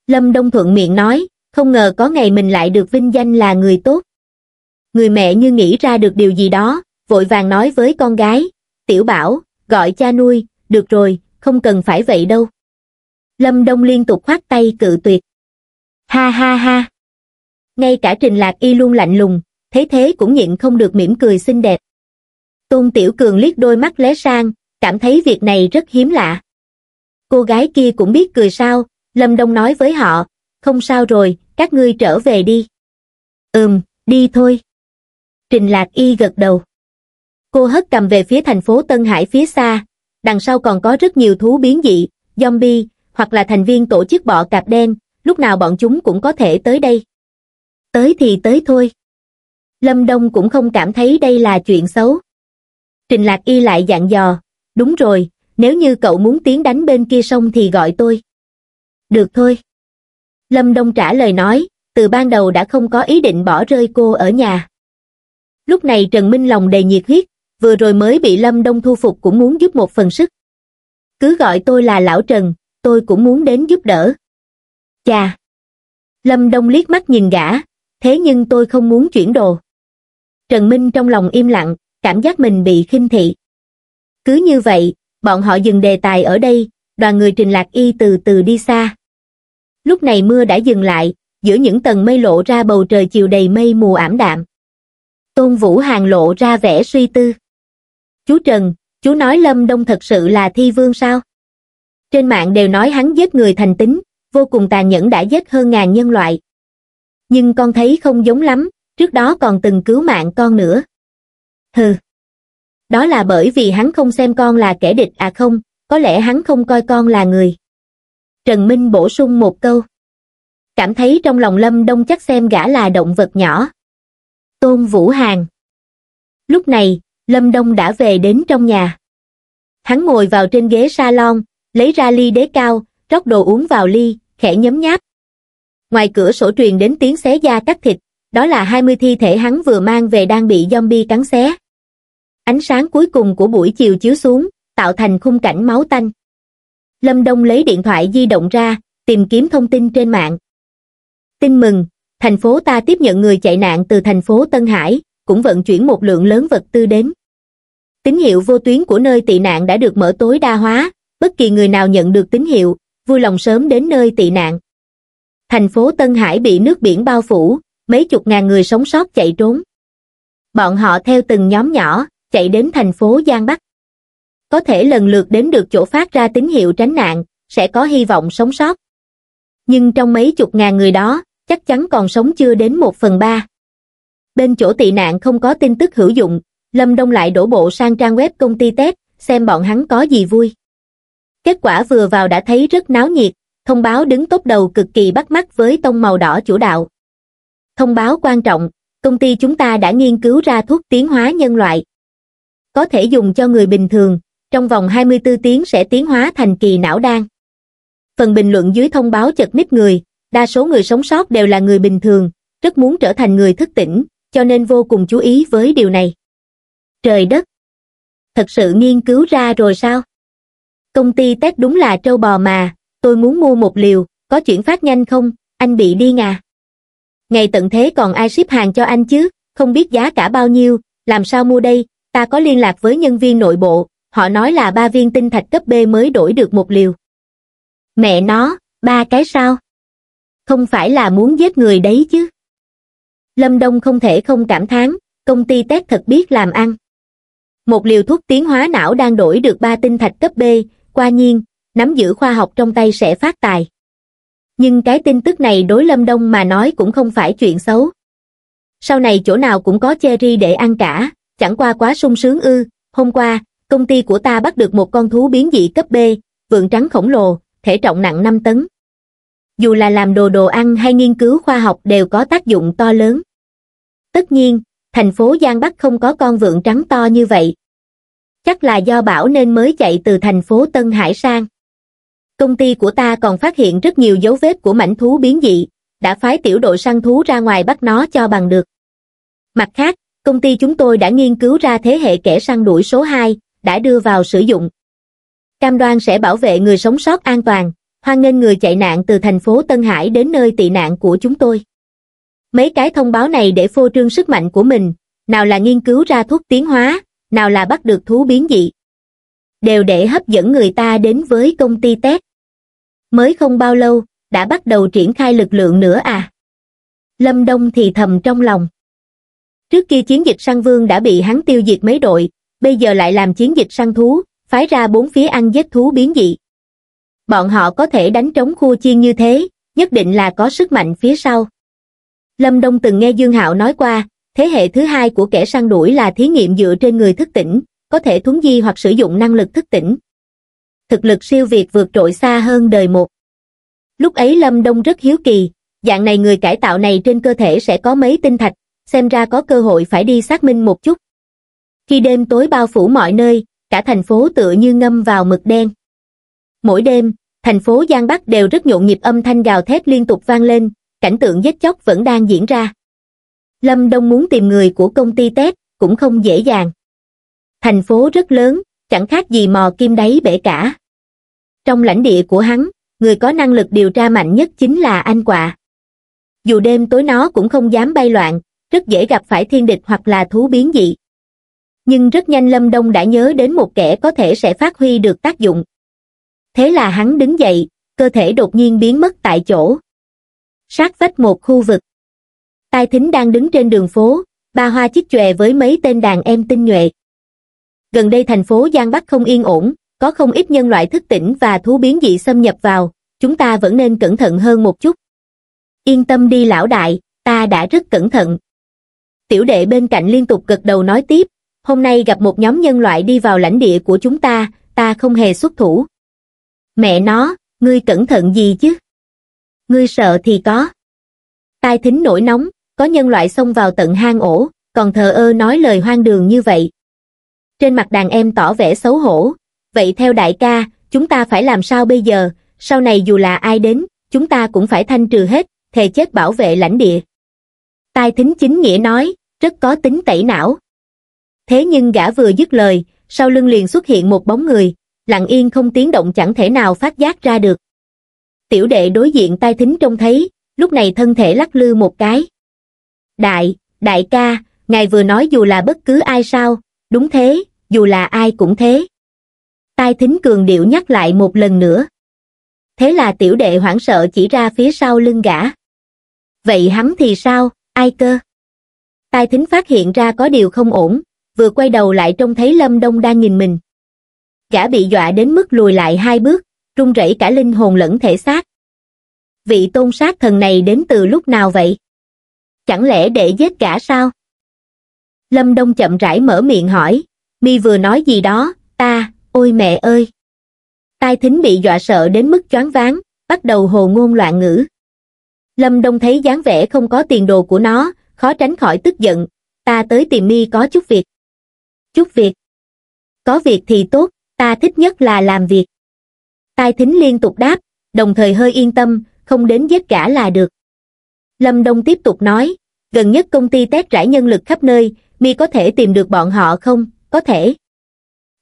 Lâm Đông thuận miệng nói, không ngờ có ngày mình lại được vinh danh là người tốt. Người mẹ như nghĩ ra được điều gì đó, vội vàng nói với con gái, Tiểu Bảo, gọi cha nuôi, được rồi, không cần phải vậy đâu. Lâm Đông liên tục khoát tay cự tuyệt. Ha ha ha. Ngay cả Trình Lạc Y luôn lạnh lùng, thế thế cũng nhịn không được mỉm cười xinh đẹp. Tôn Tiểu Cường liếc đôi mắt lé sang, cảm thấy việc này rất hiếm lạ. Cô gái kia cũng biết cười sao, Lâm Đông nói với họ, không sao rồi, các ngươi trở về đi. Ừm, đi thôi. Trình Lạc Y gật đầu. Cô hất cầm về phía thành phố Tân Hải phía xa, đằng sau còn có rất nhiều thú biến dị, zombie, hoặc là thành viên tổ chức bọ cạp đen, lúc nào bọn chúng cũng có thể tới đây. Tới thì tới thôi. Lâm Đông cũng không cảm thấy đây là chuyện xấu. Trình Lạc Y lại dặn dò, đúng rồi, nếu như cậu muốn tiến đánh bên kia sông thì gọi tôi. Được thôi. Lâm Đông trả lời nói, từ ban đầu đã không có ý định bỏ rơi cô ở nhà. Lúc này Trần Minh lòng đầy nhiệt huyết, vừa rồi mới bị Lâm Đông thu phục cũng muốn giúp một phần sức. Cứ gọi tôi là Lão Trần, tôi cũng muốn đến giúp đỡ. Chà! Lâm Đông liếc mắt nhìn gã, thế nhưng tôi không muốn chuyển đồ. Trần Minh trong lòng im lặng, cảm giác mình bị khinh thị. Cứ như vậy, bọn họ dừng đề tài ở đây, đoàn người trình lạc y từ từ đi xa. Lúc này mưa đã dừng lại, giữa những tầng mây lộ ra bầu trời chiều đầy mây mù ảm đạm. Tôn Vũ Hàng lộ ra vẻ suy tư chú Trần, chú nói Lâm Đông thật sự là thi vương sao? Trên mạng đều nói hắn giết người thành tính, vô cùng tàn nhẫn đã giết hơn ngàn nhân loại. Nhưng con thấy không giống lắm, trước đó còn từng cứu mạng con nữa. Hừ. Đó là bởi vì hắn không xem con là kẻ địch à không, có lẽ hắn không coi con là người. Trần Minh bổ sung một câu. Cảm thấy trong lòng Lâm Đông chắc xem gã là động vật nhỏ. Tôn Vũ Hàn. Lúc này, Lâm Đông đã về đến trong nhà. Hắn ngồi vào trên ghế salon, lấy ra ly đế cao, rót đồ uống vào ly, khẽ nhấm nháp. Ngoài cửa sổ truyền đến tiếng xé da cắt thịt, đó là 20 thi thể hắn vừa mang về đang bị zombie cắn xé. Ánh sáng cuối cùng của buổi chiều chiếu xuống, tạo thành khung cảnh máu tanh. Lâm Đông lấy điện thoại di động ra, tìm kiếm thông tin trên mạng. Tin mừng, thành phố ta tiếp nhận người chạy nạn từ thành phố Tân Hải, cũng vận chuyển một lượng lớn vật tư đến tín hiệu vô tuyến của nơi tị nạn đã được mở tối đa hóa bất kỳ người nào nhận được tín hiệu vui lòng sớm đến nơi tị nạn thành phố tân hải bị nước biển bao phủ mấy chục ngàn người sống sót chạy trốn bọn họ theo từng nhóm nhỏ chạy đến thành phố giang bắc có thể lần lượt đến được chỗ phát ra tín hiệu tránh nạn sẽ có hy vọng sống sót nhưng trong mấy chục ngàn người đó chắc chắn còn sống chưa đến một phần ba bên chỗ tị nạn không có tin tức hữu dụng Lâm Đông lại đổ bộ sang trang web công ty Tết, xem bọn hắn có gì vui. Kết quả vừa vào đã thấy rất náo nhiệt, thông báo đứng tốt đầu cực kỳ bắt mắt với tông màu đỏ chủ đạo. Thông báo quan trọng, công ty chúng ta đã nghiên cứu ra thuốc tiến hóa nhân loại. Có thể dùng cho người bình thường, trong vòng 24 tiếng sẽ tiến hóa thành kỳ não đan. Phần bình luận dưới thông báo chật nít người, đa số người sống sót đều là người bình thường, rất muốn trở thành người thức tỉnh, cho nên vô cùng chú ý với điều này. Trời đất! Thật sự nghiên cứu ra rồi sao? Công ty test đúng là trâu bò mà, tôi muốn mua một liều, có chuyển phát nhanh không, anh bị điên à? Ngày tận thế còn ai ship hàng cho anh chứ, không biết giá cả bao nhiêu, làm sao mua đây, ta có liên lạc với nhân viên nội bộ, họ nói là ba viên tinh thạch cấp B mới đổi được một liều. Mẹ nó, ba cái sao? Không phải là muốn giết người đấy chứ. Lâm Đông không thể không cảm thán, công ty test thật biết làm ăn một liều thuốc tiến hóa não đang đổi được ba tinh thạch cấp b qua nhiên nắm giữ khoa học trong tay sẽ phát tài nhưng cái tin tức này đối lâm đông mà nói cũng không phải chuyện xấu sau này chỗ nào cũng có cherry để ăn cả chẳng qua quá sung sướng ư hôm qua công ty của ta bắt được một con thú biến dị cấp b vượng trắng khổng lồ thể trọng nặng năm tấn dù là làm đồ đồ ăn hay nghiên cứu khoa học đều có tác dụng to lớn tất nhiên thành phố giang bắc không có con vượn trắng to như vậy chắc là do bão nên mới chạy từ thành phố tân hải sang công ty của ta còn phát hiện rất nhiều dấu vết của mảnh thú biến dị đã phái tiểu đội săn thú ra ngoài bắt nó cho bằng được mặt khác công ty chúng tôi đã nghiên cứu ra thế hệ kẻ săn đuổi số 2, đã đưa vào sử dụng cam đoan sẽ bảo vệ người sống sót an toàn hoan nghênh người chạy nạn từ thành phố tân hải đến nơi tị nạn của chúng tôi Mấy cái thông báo này để phô trương sức mạnh của mình, nào là nghiên cứu ra thuốc tiến hóa, nào là bắt được thú biến dị. Đều để hấp dẫn người ta đến với công ty test. Mới không bao lâu, đã bắt đầu triển khai lực lượng nữa à. Lâm Đông thì thầm trong lòng. Trước kia chiến dịch săn vương đã bị hắn tiêu diệt mấy đội, bây giờ lại làm chiến dịch săn thú, phái ra bốn phía ăn giết thú biến dị. Bọn họ có thể đánh trống khu chiên như thế, nhất định là có sức mạnh phía sau lâm đông từng nghe dương hạo nói qua thế hệ thứ hai của kẻ săn đuổi là thí nghiệm dựa trên người thức tỉnh có thể thuấn di hoặc sử dụng năng lực thức tỉnh thực lực siêu việt vượt trội xa hơn đời một lúc ấy lâm đông rất hiếu kỳ dạng này người cải tạo này trên cơ thể sẽ có mấy tinh thạch xem ra có cơ hội phải đi xác minh một chút khi đêm tối bao phủ mọi nơi cả thành phố tựa như ngâm vào mực đen mỗi đêm thành phố Giang Bắc đều rất nhộn nhịp âm thanh gào thét liên tục vang lên, cảnh tượng giết chóc vẫn đang diễn ra. Lâm Đông muốn tìm người của công ty Tết cũng không dễ dàng. Thành phố rất lớn, chẳng khác gì mò kim đáy bể cả. Trong lãnh địa của hắn, người có năng lực điều tra mạnh nhất chính là anh quạ. Dù đêm tối nó cũng không dám bay loạn, rất dễ gặp phải thiên địch hoặc là thú biến dị. Nhưng rất nhanh Lâm Đông đã nhớ đến một kẻ có thể sẽ phát huy được tác dụng. Thế là hắn đứng dậy, cơ thể đột nhiên biến mất tại chỗ sát vách một khu vực. Tai thính đang đứng trên đường phố, ba hoa chiếc chòe với mấy tên đàn em tinh nhuệ. Gần đây thành phố Giang Bắc không yên ổn, có không ít nhân loại thức tỉnh và thú biến dị xâm nhập vào, chúng ta vẫn nên cẩn thận hơn một chút. Yên tâm đi lão đại, ta đã rất cẩn thận. Tiểu đệ bên cạnh liên tục gật đầu nói tiếp, hôm nay gặp một nhóm nhân loại đi vào lãnh địa của chúng ta, ta không hề xuất thủ. Mẹ nó, ngươi cẩn thận gì chứ? ngươi sợ thì có. Tai thính nổi nóng, có nhân loại xông vào tận hang ổ, còn thờ ơ nói lời hoang đường như vậy. Trên mặt đàn em tỏ vẻ xấu hổ, vậy theo đại ca, chúng ta phải làm sao bây giờ, sau này dù là ai đến, chúng ta cũng phải thanh trừ hết, thề chết bảo vệ lãnh địa. Tai thính chính nghĩa nói, rất có tính tẩy não. Thế nhưng gã vừa dứt lời, sau lưng liền xuất hiện một bóng người, lặng yên không tiếng động chẳng thể nào phát giác ra được tiểu đệ đối diện tai thính trông thấy, lúc này thân thể lắc lư một cái. Đại, đại ca, ngài vừa nói dù là bất cứ ai sao, đúng thế, dù là ai cũng thế. Tai thính cường điệu nhắc lại một lần nữa. Thế là tiểu đệ hoảng sợ chỉ ra phía sau lưng gã. Vậy hắn thì sao, ai cơ? Tai thính phát hiện ra có điều không ổn, vừa quay đầu lại trông thấy Lâm Đông đang nhìn mình. Gã bị dọa đến mức lùi lại hai bước, run rẩy cả linh hồn lẫn thể xác. Vị tôn sát thần này đến từ lúc nào vậy? Chẳng lẽ để giết cả sao? Lâm Đông chậm rãi mở miệng hỏi, mi vừa nói gì đó, ta, ôi mẹ ơi! Tai thính bị dọa sợ đến mức choáng váng, bắt đầu hồ ngôn loạn ngữ. Lâm Đông thấy dáng vẻ không có tiền đồ của nó, khó tránh khỏi tức giận, ta tới tìm mi có chút việc. Chút việc. Có việc thì tốt, ta thích nhất là làm việc tai thính liên tục đáp đồng thời hơi yên tâm không đến giết cả là được lâm đông tiếp tục nói gần nhất công ty test rải nhân lực khắp nơi mi có thể tìm được bọn họ không có thể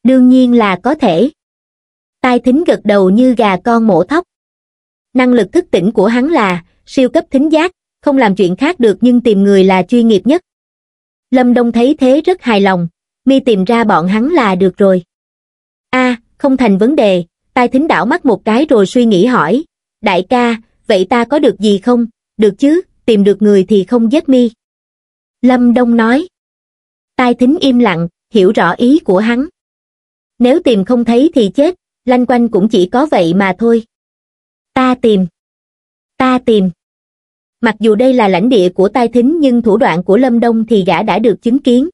đương nhiên là có thể tai thính gật đầu như gà con mổ thóc năng lực thức tỉnh của hắn là siêu cấp thính giác không làm chuyện khác được nhưng tìm người là chuyên nghiệp nhất lâm đông thấy thế rất hài lòng mi tìm ra bọn hắn là được rồi a không thành vấn đề tai thính đảo mắt một cái rồi suy nghĩ hỏi, đại ca, vậy ta có được gì không, được chứ, tìm được người thì không giết mi. Lâm Đông nói, tai thính im lặng, hiểu rõ ý của hắn. Nếu tìm không thấy thì chết, lanh quanh cũng chỉ có vậy mà thôi. Ta tìm. Ta tìm. Mặc dù đây là lãnh địa của tai thính nhưng thủ đoạn của Lâm Đông thì gã đã được chứng kiến.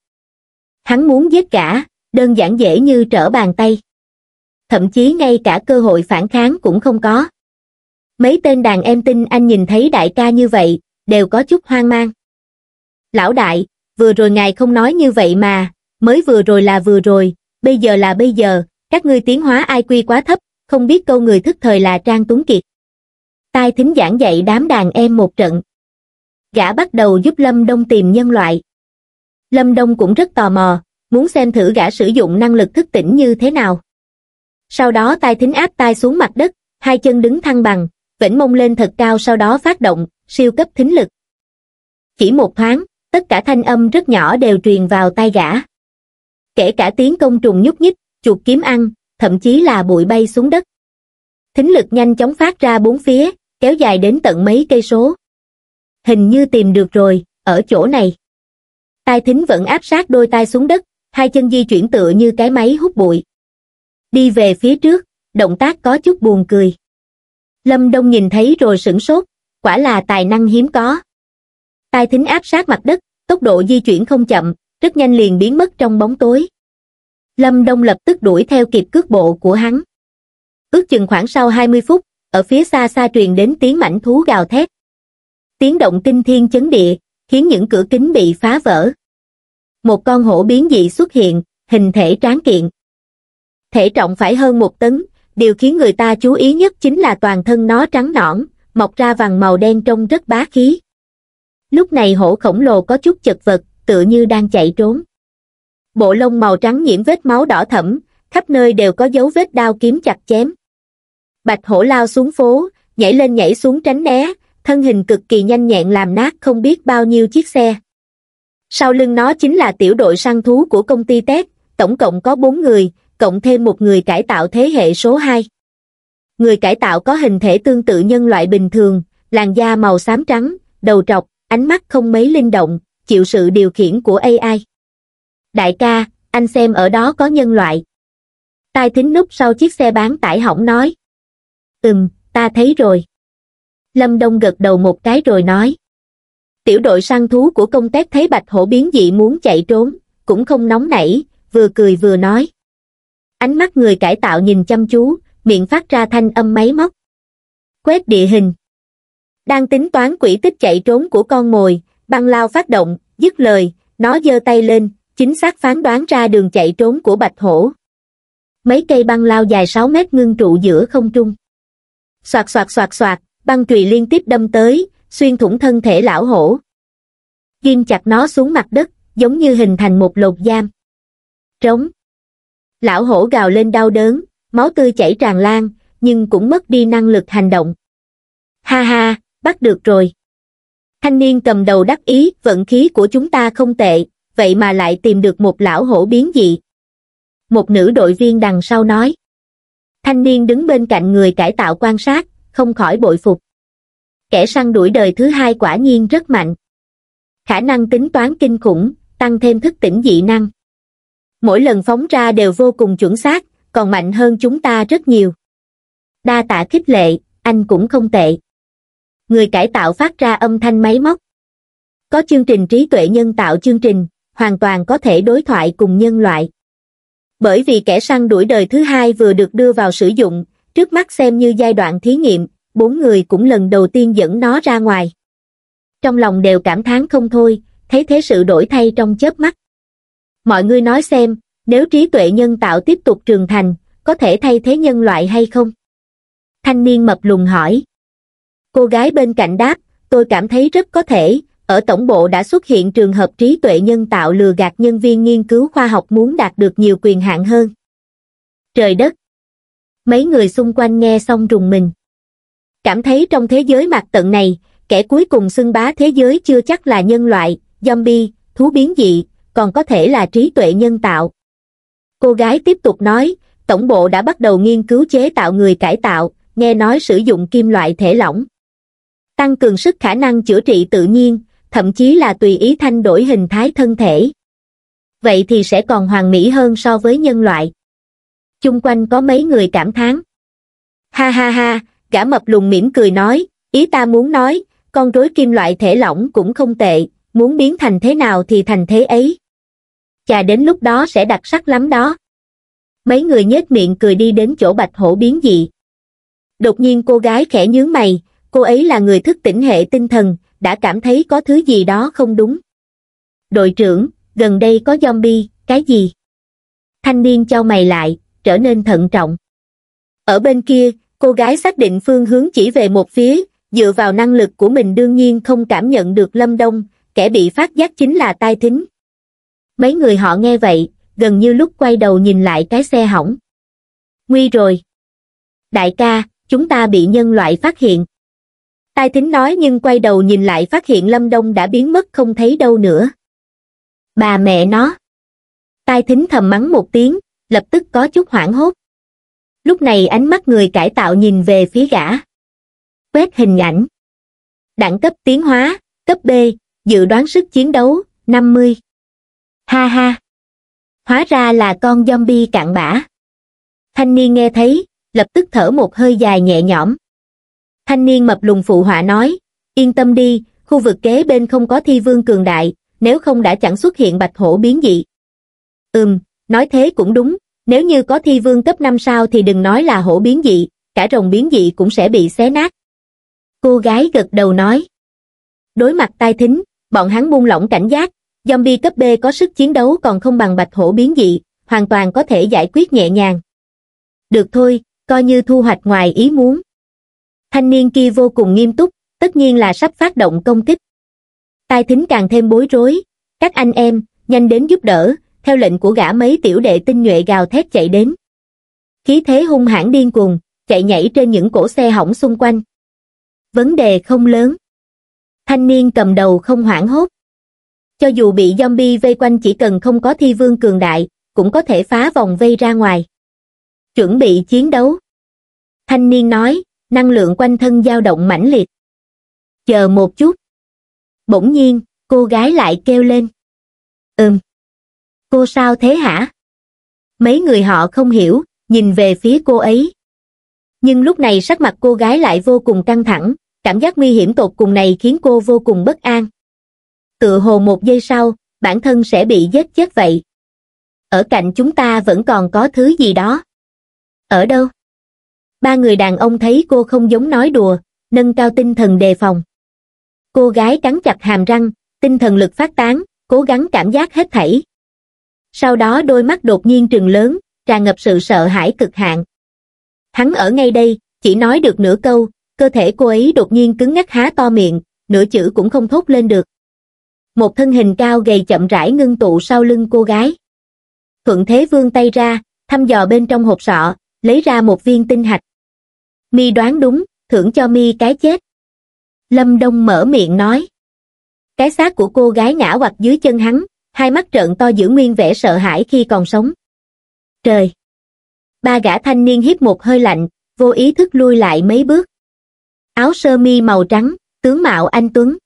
Hắn muốn giết gã, đơn giản dễ như trở bàn tay thậm chí ngay cả cơ hội phản kháng cũng không có. Mấy tên đàn em tin anh nhìn thấy đại ca như vậy, đều có chút hoang mang. Lão đại, vừa rồi ngài không nói như vậy mà, mới vừa rồi là vừa rồi, bây giờ là bây giờ, các ngươi tiến hóa ai quy quá thấp, không biết câu người thức thời là Trang Tuấn Kiệt. Tai thính giảng dạy đám đàn em một trận. Gã bắt đầu giúp Lâm Đông tìm nhân loại. Lâm Đông cũng rất tò mò, muốn xem thử gã sử dụng năng lực thức tỉnh như thế nào sau đó tay thính áp tay xuống mặt đất, hai chân đứng thăng bằng, vĩnh mông lên thật cao sau đó phát động, siêu cấp thính lực. Chỉ một thoáng, tất cả thanh âm rất nhỏ đều truyền vào tai gã. Kể cả tiếng công trùng nhúc nhích, chuột kiếm ăn, thậm chí là bụi bay xuống đất. Thính lực nhanh chóng phát ra bốn phía, kéo dài đến tận mấy cây số. Hình như tìm được rồi, ở chỗ này. Tai thính vẫn áp sát đôi tay xuống đất, hai chân di chuyển tựa như cái máy hút bụi đi về phía trước động tác có chút buồn cười lâm đông nhìn thấy rồi sửng sốt quả là tài năng hiếm có tai thính áp sát mặt đất tốc độ di chuyển không chậm rất nhanh liền biến mất trong bóng tối lâm đông lập tức đuổi theo kịp cước bộ của hắn ước chừng khoảng sau 20 phút ở phía xa xa truyền đến tiếng mảnh thú gào thét tiếng động kinh thiên chấn địa khiến những cửa kính bị phá vỡ một con hổ biến dị xuất hiện hình thể tráng kiện thể trọng phải hơn một tấn, điều khiến người ta chú ý nhất chính là toàn thân nó trắng nõn, mọc ra vàng màu đen trông rất bá khí. Lúc này hổ khổng lồ có chút chật vật, tựa như đang chạy trốn. Bộ lông màu trắng nhiễm vết máu đỏ thẫm, khắp nơi đều có dấu vết đao kiếm chặt chém. Bạch hổ lao xuống phố, nhảy lên nhảy xuống tránh né, thân hình cực kỳ nhanh nhẹn làm nát không biết bao nhiêu chiếc xe. Sau lưng nó chính là tiểu đội săn thú của công ty Tết, tổng cộng có bốn người, cộng thêm một người cải tạo thế hệ số 2. Người cải tạo có hình thể tương tự nhân loại bình thường, làn da màu xám trắng, đầu trọc, ánh mắt không mấy linh động, chịu sự điều khiển của AI. Đại ca, anh xem ở đó có nhân loại. Tai thính nút sau chiếc xe bán tải hỏng nói. Ừm, ta thấy rồi. Lâm Đông gật đầu một cái rồi nói. Tiểu đội săn thú của công tác thấy bạch hổ biến dị muốn chạy trốn, cũng không nóng nảy, vừa cười vừa nói ánh mắt người cải tạo nhìn chăm chú miệng phát ra thanh âm máy móc quét địa hình đang tính toán quỹ tích chạy trốn của con mồi băng lao phát động dứt lời nó giơ tay lên chính xác phán đoán ra đường chạy trốn của bạch hổ mấy cây băng lao dài 6 mét ngưng trụ giữa không trung xoạt xoạt xoạt xoạt băng chùy liên tiếp đâm tới xuyên thủng thân thể lão hổ ghim chặt nó xuống mặt đất giống như hình thành một lột giam trống Lão hổ gào lên đau đớn, máu tươi chảy tràn lan, nhưng cũng mất đi năng lực hành động. Ha ha, bắt được rồi. Thanh niên cầm đầu đắc ý, vận khí của chúng ta không tệ, vậy mà lại tìm được một lão hổ biến dị. Một nữ đội viên đằng sau nói. Thanh niên đứng bên cạnh người cải tạo quan sát, không khỏi bội phục. Kẻ săn đuổi đời thứ hai quả nhiên rất mạnh. Khả năng tính toán kinh khủng, tăng thêm thức tỉnh dị năng mỗi lần phóng ra đều vô cùng chuẩn xác còn mạnh hơn chúng ta rất nhiều đa tạ khích lệ anh cũng không tệ người cải tạo phát ra âm thanh máy móc có chương trình trí tuệ nhân tạo chương trình hoàn toàn có thể đối thoại cùng nhân loại bởi vì kẻ săn đuổi đời thứ hai vừa được đưa vào sử dụng trước mắt xem như giai đoạn thí nghiệm bốn người cũng lần đầu tiên dẫn nó ra ngoài trong lòng đều cảm thán không thôi thấy thế sự đổi thay trong chớp mắt Mọi người nói xem, nếu trí tuệ nhân tạo tiếp tục trường thành, có thể thay thế nhân loại hay không? Thanh niên mập lùng hỏi. Cô gái bên cạnh đáp, tôi cảm thấy rất có thể, ở tổng bộ đã xuất hiện trường hợp trí tuệ nhân tạo lừa gạt nhân viên nghiên cứu khoa học muốn đạt được nhiều quyền hạn hơn. Trời đất! Mấy người xung quanh nghe xong rùng mình. Cảm thấy trong thế giới mặt tận này, kẻ cuối cùng xưng bá thế giới chưa chắc là nhân loại, zombie, thú biến dị, còn có thể là trí tuệ nhân tạo cô gái tiếp tục nói tổng bộ đã bắt đầu nghiên cứu chế tạo người cải tạo nghe nói sử dụng kim loại thể lỏng tăng cường sức khả năng chữa trị tự nhiên thậm chí là tùy ý thanh đổi hình thái thân thể vậy thì sẽ còn hoàn mỹ hơn so với nhân loại chung quanh có mấy người cảm thán ha ha ha gã mập lùng mỉm cười nói ý ta muốn nói con rối kim loại thể lỏng cũng không tệ muốn biến thành thế nào thì thành thế ấy chà đến lúc đó sẽ đặc sắc lắm đó. Mấy người nhếch miệng cười đi đến chỗ bạch hổ biến dị. Đột nhiên cô gái khẽ nhướng mày, cô ấy là người thức tỉnh hệ tinh thần, đã cảm thấy có thứ gì đó không đúng. Đội trưởng, gần đây có zombie, cái gì? Thanh niên cho mày lại, trở nên thận trọng. Ở bên kia, cô gái xác định phương hướng chỉ về một phía, dựa vào năng lực của mình đương nhiên không cảm nhận được Lâm Đông, kẻ bị phát giác chính là tai thính, Mấy người họ nghe vậy, gần như lúc quay đầu nhìn lại cái xe hỏng. Nguy rồi. Đại ca, chúng ta bị nhân loại phát hiện. Tai thính nói nhưng quay đầu nhìn lại phát hiện Lâm Đông đã biến mất không thấy đâu nữa. Bà mẹ nó. Tai thính thầm mắng một tiếng, lập tức có chút hoảng hốt. Lúc này ánh mắt người cải tạo nhìn về phía gã. Quét hình ảnh. Đẳng cấp tiến hóa, cấp B, dự đoán sức chiến đấu, 50. Ha ha! Hóa ra là con zombie cạn bã. Thanh niên nghe thấy, lập tức thở một hơi dài nhẹ nhõm. Thanh niên mập lùng phụ họa nói, yên tâm đi, khu vực kế bên không có thi vương cường đại, nếu không đã chẳng xuất hiện bạch hổ biến dị. Ừm, nói thế cũng đúng, nếu như có thi vương cấp 5 sao thì đừng nói là hổ biến dị, cả rồng biến dị cũng sẽ bị xé nát. Cô gái gật đầu nói. Đối mặt tai thính, bọn hắn buông lỏng cảnh giác, Zombie cấp B có sức chiến đấu còn không bằng bạch hổ biến dị, hoàn toàn có thể giải quyết nhẹ nhàng. Được thôi, coi như thu hoạch ngoài ý muốn. Thanh niên kia vô cùng nghiêm túc, tất nhiên là sắp phát động công kích. Tai thính càng thêm bối rối, các anh em, nhanh đến giúp đỡ, theo lệnh của gã mấy tiểu đệ tinh nhuệ gào thét chạy đến. Khí thế hung hãn điên cuồng, chạy nhảy trên những cổ xe hỏng xung quanh. Vấn đề không lớn. Thanh niên cầm đầu không hoảng hốt, cho dù bị zombie vây quanh chỉ cần không có thi vương cường đại, cũng có thể phá vòng vây ra ngoài. Chuẩn bị chiến đấu. Thanh niên nói, năng lượng quanh thân dao động mãnh liệt. Chờ một chút. Bỗng nhiên, cô gái lại kêu lên. Ừm. Cô sao thế hả? Mấy người họ không hiểu, nhìn về phía cô ấy. Nhưng lúc này sắc mặt cô gái lại vô cùng căng thẳng, cảm giác nguy hiểm tột cùng này khiến cô vô cùng bất an tựa hồ một giây sau, bản thân sẽ bị giết chết vậy. Ở cạnh chúng ta vẫn còn có thứ gì đó. Ở đâu? Ba người đàn ông thấy cô không giống nói đùa, nâng cao tinh thần đề phòng. Cô gái cắn chặt hàm răng, tinh thần lực phát tán, cố gắng cảm giác hết thảy. Sau đó đôi mắt đột nhiên trừng lớn, tràn ngập sự sợ hãi cực hạn. Hắn ở ngay đây, chỉ nói được nửa câu, cơ thể cô ấy đột nhiên cứng ngắc há to miệng, nửa chữ cũng không thốt lên được một thân hình cao gầy chậm rãi ngưng tụ sau lưng cô gái thuận thế vươn tay ra thăm dò bên trong hộp sọ lấy ra một viên tinh hạch mi đoán đúng thưởng cho mi cái chết lâm đông mở miệng nói cái xác của cô gái ngã hoặc dưới chân hắn hai mắt trợn to giữ nguyên vẻ sợ hãi khi còn sống trời ba gã thanh niên hít một hơi lạnh vô ý thức lui lại mấy bước áo sơ mi màu trắng tướng mạo anh tuấn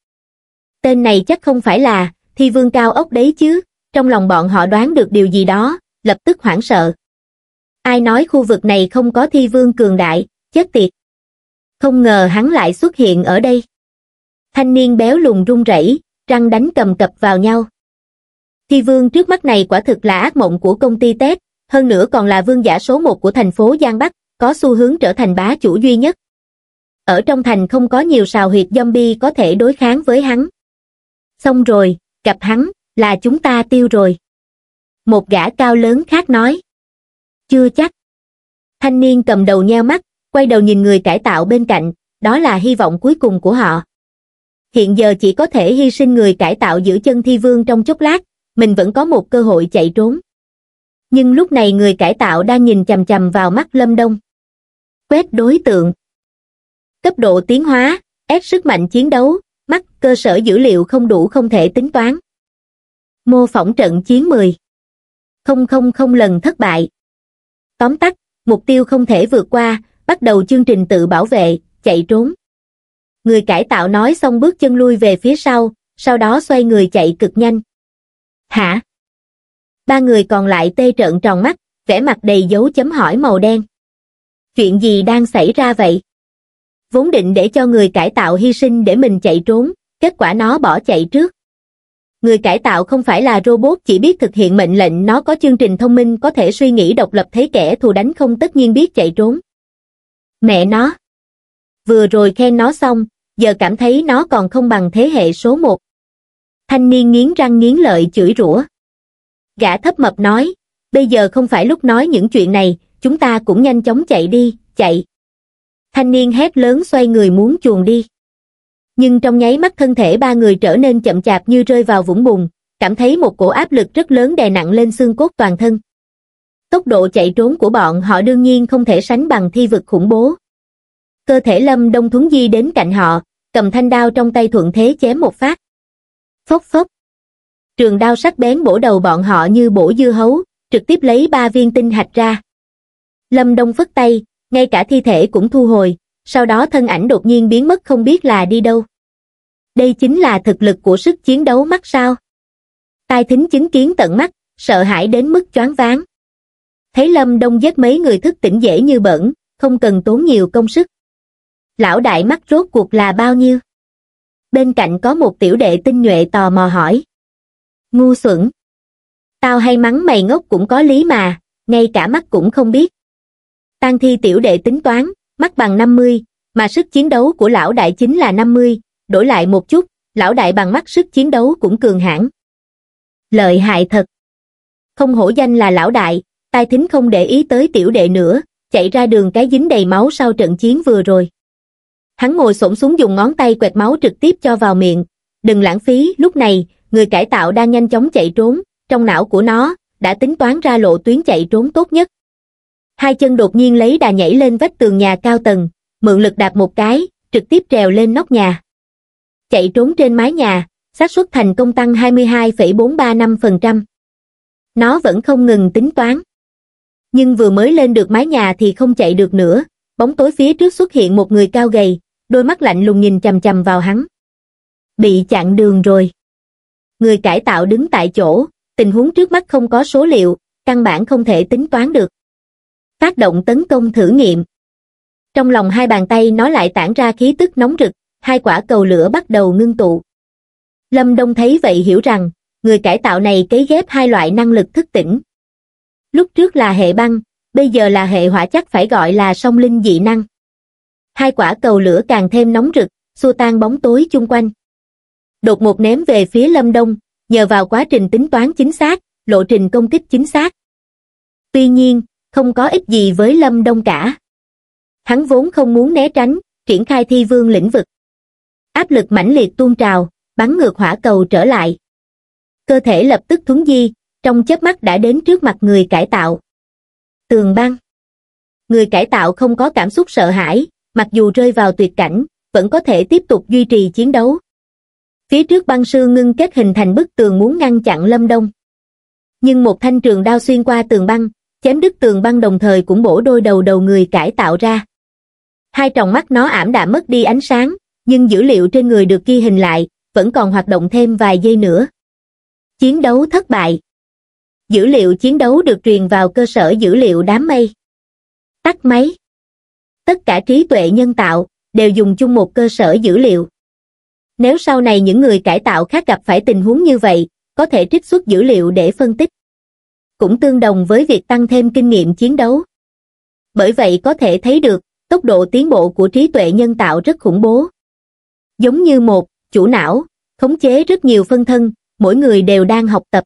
tên này chắc không phải là thi vương cao ốc đấy chứ trong lòng bọn họ đoán được điều gì đó lập tức hoảng sợ ai nói khu vực này không có thi vương cường đại chết tiệt không ngờ hắn lại xuất hiện ở đây thanh niên béo lùn run rẩy răng đánh cầm cập vào nhau thi vương trước mắt này quả thực là ác mộng của công ty tết hơn nữa còn là vương giả số một của thành phố giang bắc có xu hướng trở thành bá chủ duy nhất ở trong thành không có nhiều sào huyệt zombie có thể đối kháng với hắn xong rồi, gặp hắn, là chúng ta tiêu rồi. Một gã cao lớn khác nói. Chưa chắc. Thanh niên cầm đầu nheo mắt, quay đầu nhìn người cải tạo bên cạnh, đó là hy vọng cuối cùng của họ. Hiện giờ chỉ có thể hy sinh người cải tạo giữ chân thi vương trong chốc lát, mình vẫn có một cơ hội chạy trốn. Nhưng lúc này người cải tạo đang nhìn chầm chầm vào mắt Lâm Đông. Quét đối tượng. Cấp độ tiến hóa, Ép sức mạnh chiến đấu, mắt cơ sở dữ liệu không đủ không thể tính toán. Mô phỏng trận chiến 10 không lần thất bại Tóm tắt, mục tiêu không thể vượt qua, bắt đầu chương trình tự bảo vệ, chạy trốn. Người cải tạo nói xong bước chân lui về phía sau, sau đó xoay người chạy cực nhanh. Hả? Ba người còn lại tê trợn tròn mắt, vẻ mặt đầy dấu chấm hỏi màu đen. Chuyện gì đang xảy ra vậy? vốn định để cho người cải tạo hy sinh để mình chạy trốn, kết quả nó bỏ chạy trước. Người cải tạo không phải là robot chỉ biết thực hiện mệnh lệnh nó có chương trình thông minh có thể suy nghĩ độc lập thấy kẻ thù đánh không tất nhiên biết chạy trốn. Mẹ nó. Vừa rồi khen nó xong, giờ cảm thấy nó còn không bằng thế hệ số một. Thanh niên nghiến răng nghiến lợi chửi rủa. Gã thấp mập nói, bây giờ không phải lúc nói những chuyện này, chúng ta cũng nhanh chóng chạy đi, chạy thanh niên hét lớn xoay người muốn chuồn đi nhưng trong nháy mắt thân thể ba người trở nên chậm chạp như rơi vào vũng bùn cảm thấy một cổ áp lực rất lớn đè nặng lên xương cốt toàn thân tốc độ chạy trốn của bọn họ đương nhiên không thể sánh bằng thi vực khủng bố cơ thể lâm đông thuấn di đến cạnh họ cầm thanh đao trong tay thuận thế chém một phát phốc phốc trường đao sắc bén bổ đầu bọn họ như bổ dưa hấu trực tiếp lấy ba viên tinh hạch ra lâm đông phất tay ngay cả thi thể cũng thu hồi, sau đó thân ảnh đột nhiên biến mất không biết là đi đâu. Đây chính là thực lực của sức chiến đấu mắt sao. Tai thính chứng kiến tận mắt, sợ hãi đến mức choáng váng. Thấy Lâm Đông giấc mấy người thức tỉnh dễ như bẩn, không cần tốn nhiều công sức. Lão đại mắt rốt cuộc là bao nhiêu? Bên cạnh có một tiểu đệ tinh nhuệ tò mò hỏi. Ngu xuẩn. Tao hay mắng mày ngốc cũng có lý mà, ngay cả mắt cũng không biết tang thi tiểu đệ tính toán mắt bằng 50, mà sức chiến đấu của lão đại chính là 50, đổi lại một chút, lão đại bằng mắt sức chiến đấu cũng cường hãn. Lợi hại thật. Không hổ danh là lão đại, tai thính không để ý tới tiểu đệ nữa, chạy ra đường cái dính đầy máu sau trận chiến vừa rồi. Hắn ngồi xổm xuống dùng ngón tay quẹt máu trực tiếp cho vào miệng, đừng lãng phí, lúc này, người cải tạo đang nhanh chóng chạy trốn, trong não của nó, đã tính toán ra lộ tuyến chạy trốn tốt nhất, hai chân đột nhiên lấy đà nhảy lên vách tường nhà cao tầng mượn lực đạp một cái trực tiếp trèo lên nóc nhà chạy trốn trên mái nhà xác suất thành công tăng 22,435%. Nó vẫn không ngừng tính toán. Nhưng vừa mới lên được mái nhà thì không chạy được nữa, bóng tối phía trước xuất hiện một người cao gầy, đôi mắt lạnh lùng nhìn chầm chầm vào hắn. Bị chặn đường rồi. Người cải tạo đứng tại chỗ, tình huống trước mắt không có số liệu, căn bản không thể tính toán được phát động tấn công thử nghiệm trong lòng hai bàn tay nó lại tản ra khí tức nóng rực hai quả cầu lửa bắt đầu ngưng tụ lâm đông thấy vậy hiểu rằng người cải tạo này cấy ghép hai loại năng lực thức tỉnh lúc trước là hệ băng bây giờ là hệ hỏa chắc phải gọi là song linh dị năng hai quả cầu lửa càng thêm nóng rực xua tan bóng tối chung quanh đột một ném về phía lâm đông nhờ vào quá trình tính toán chính xác lộ trình công kích chính xác tuy nhiên không có ích gì với lâm đông cả hắn vốn không muốn né tránh triển khai thi vương lĩnh vực áp lực mãnh liệt tuôn trào bắn ngược hỏa cầu trở lại cơ thể lập tức thuấn di trong chớp mắt đã đến trước mặt người cải tạo tường băng người cải tạo không có cảm xúc sợ hãi mặc dù rơi vào tuyệt cảnh vẫn có thể tiếp tục duy trì chiến đấu phía trước băng sư ngưng kết hình thành bức tường muốn ngăn chặn lâm đông nhưng một thanh trường đao xuyên qua tường băng chém đứt tường băng đồng thời cũng bổ đôi đầu đầu người cải tạo ra. Hai tròng mắt nó ảm đạm mất đi ánh sáng, nhưng dữ liệu trên người được ghi hình lại, vẫn còn hoạt động thêm vài giây nữa. Chiến đấu thất bại. Dữ liệu chiến đấu được truyền vào cơ sở dữ liệu đám mây. Tắt máy. Tất cả trí tuệ nhân tạo đều dùng chung một cơ sở dữ liệu. Nếu sau này những người cải tạo khác gặp phải tình huống như vậy, có thể trích xuất dữ liệu để phân tích cũng tương đồng với việc tăng thêm kinh nghiệm chiến đấu. Bởi vậy có thể thấy được, tốc độ tiến bộ của trí tuệ nhân tạo rất khủng bố. Giống như một, chủ não, khống chế rất nhiều phân thân, mỗi người đều đang học tập.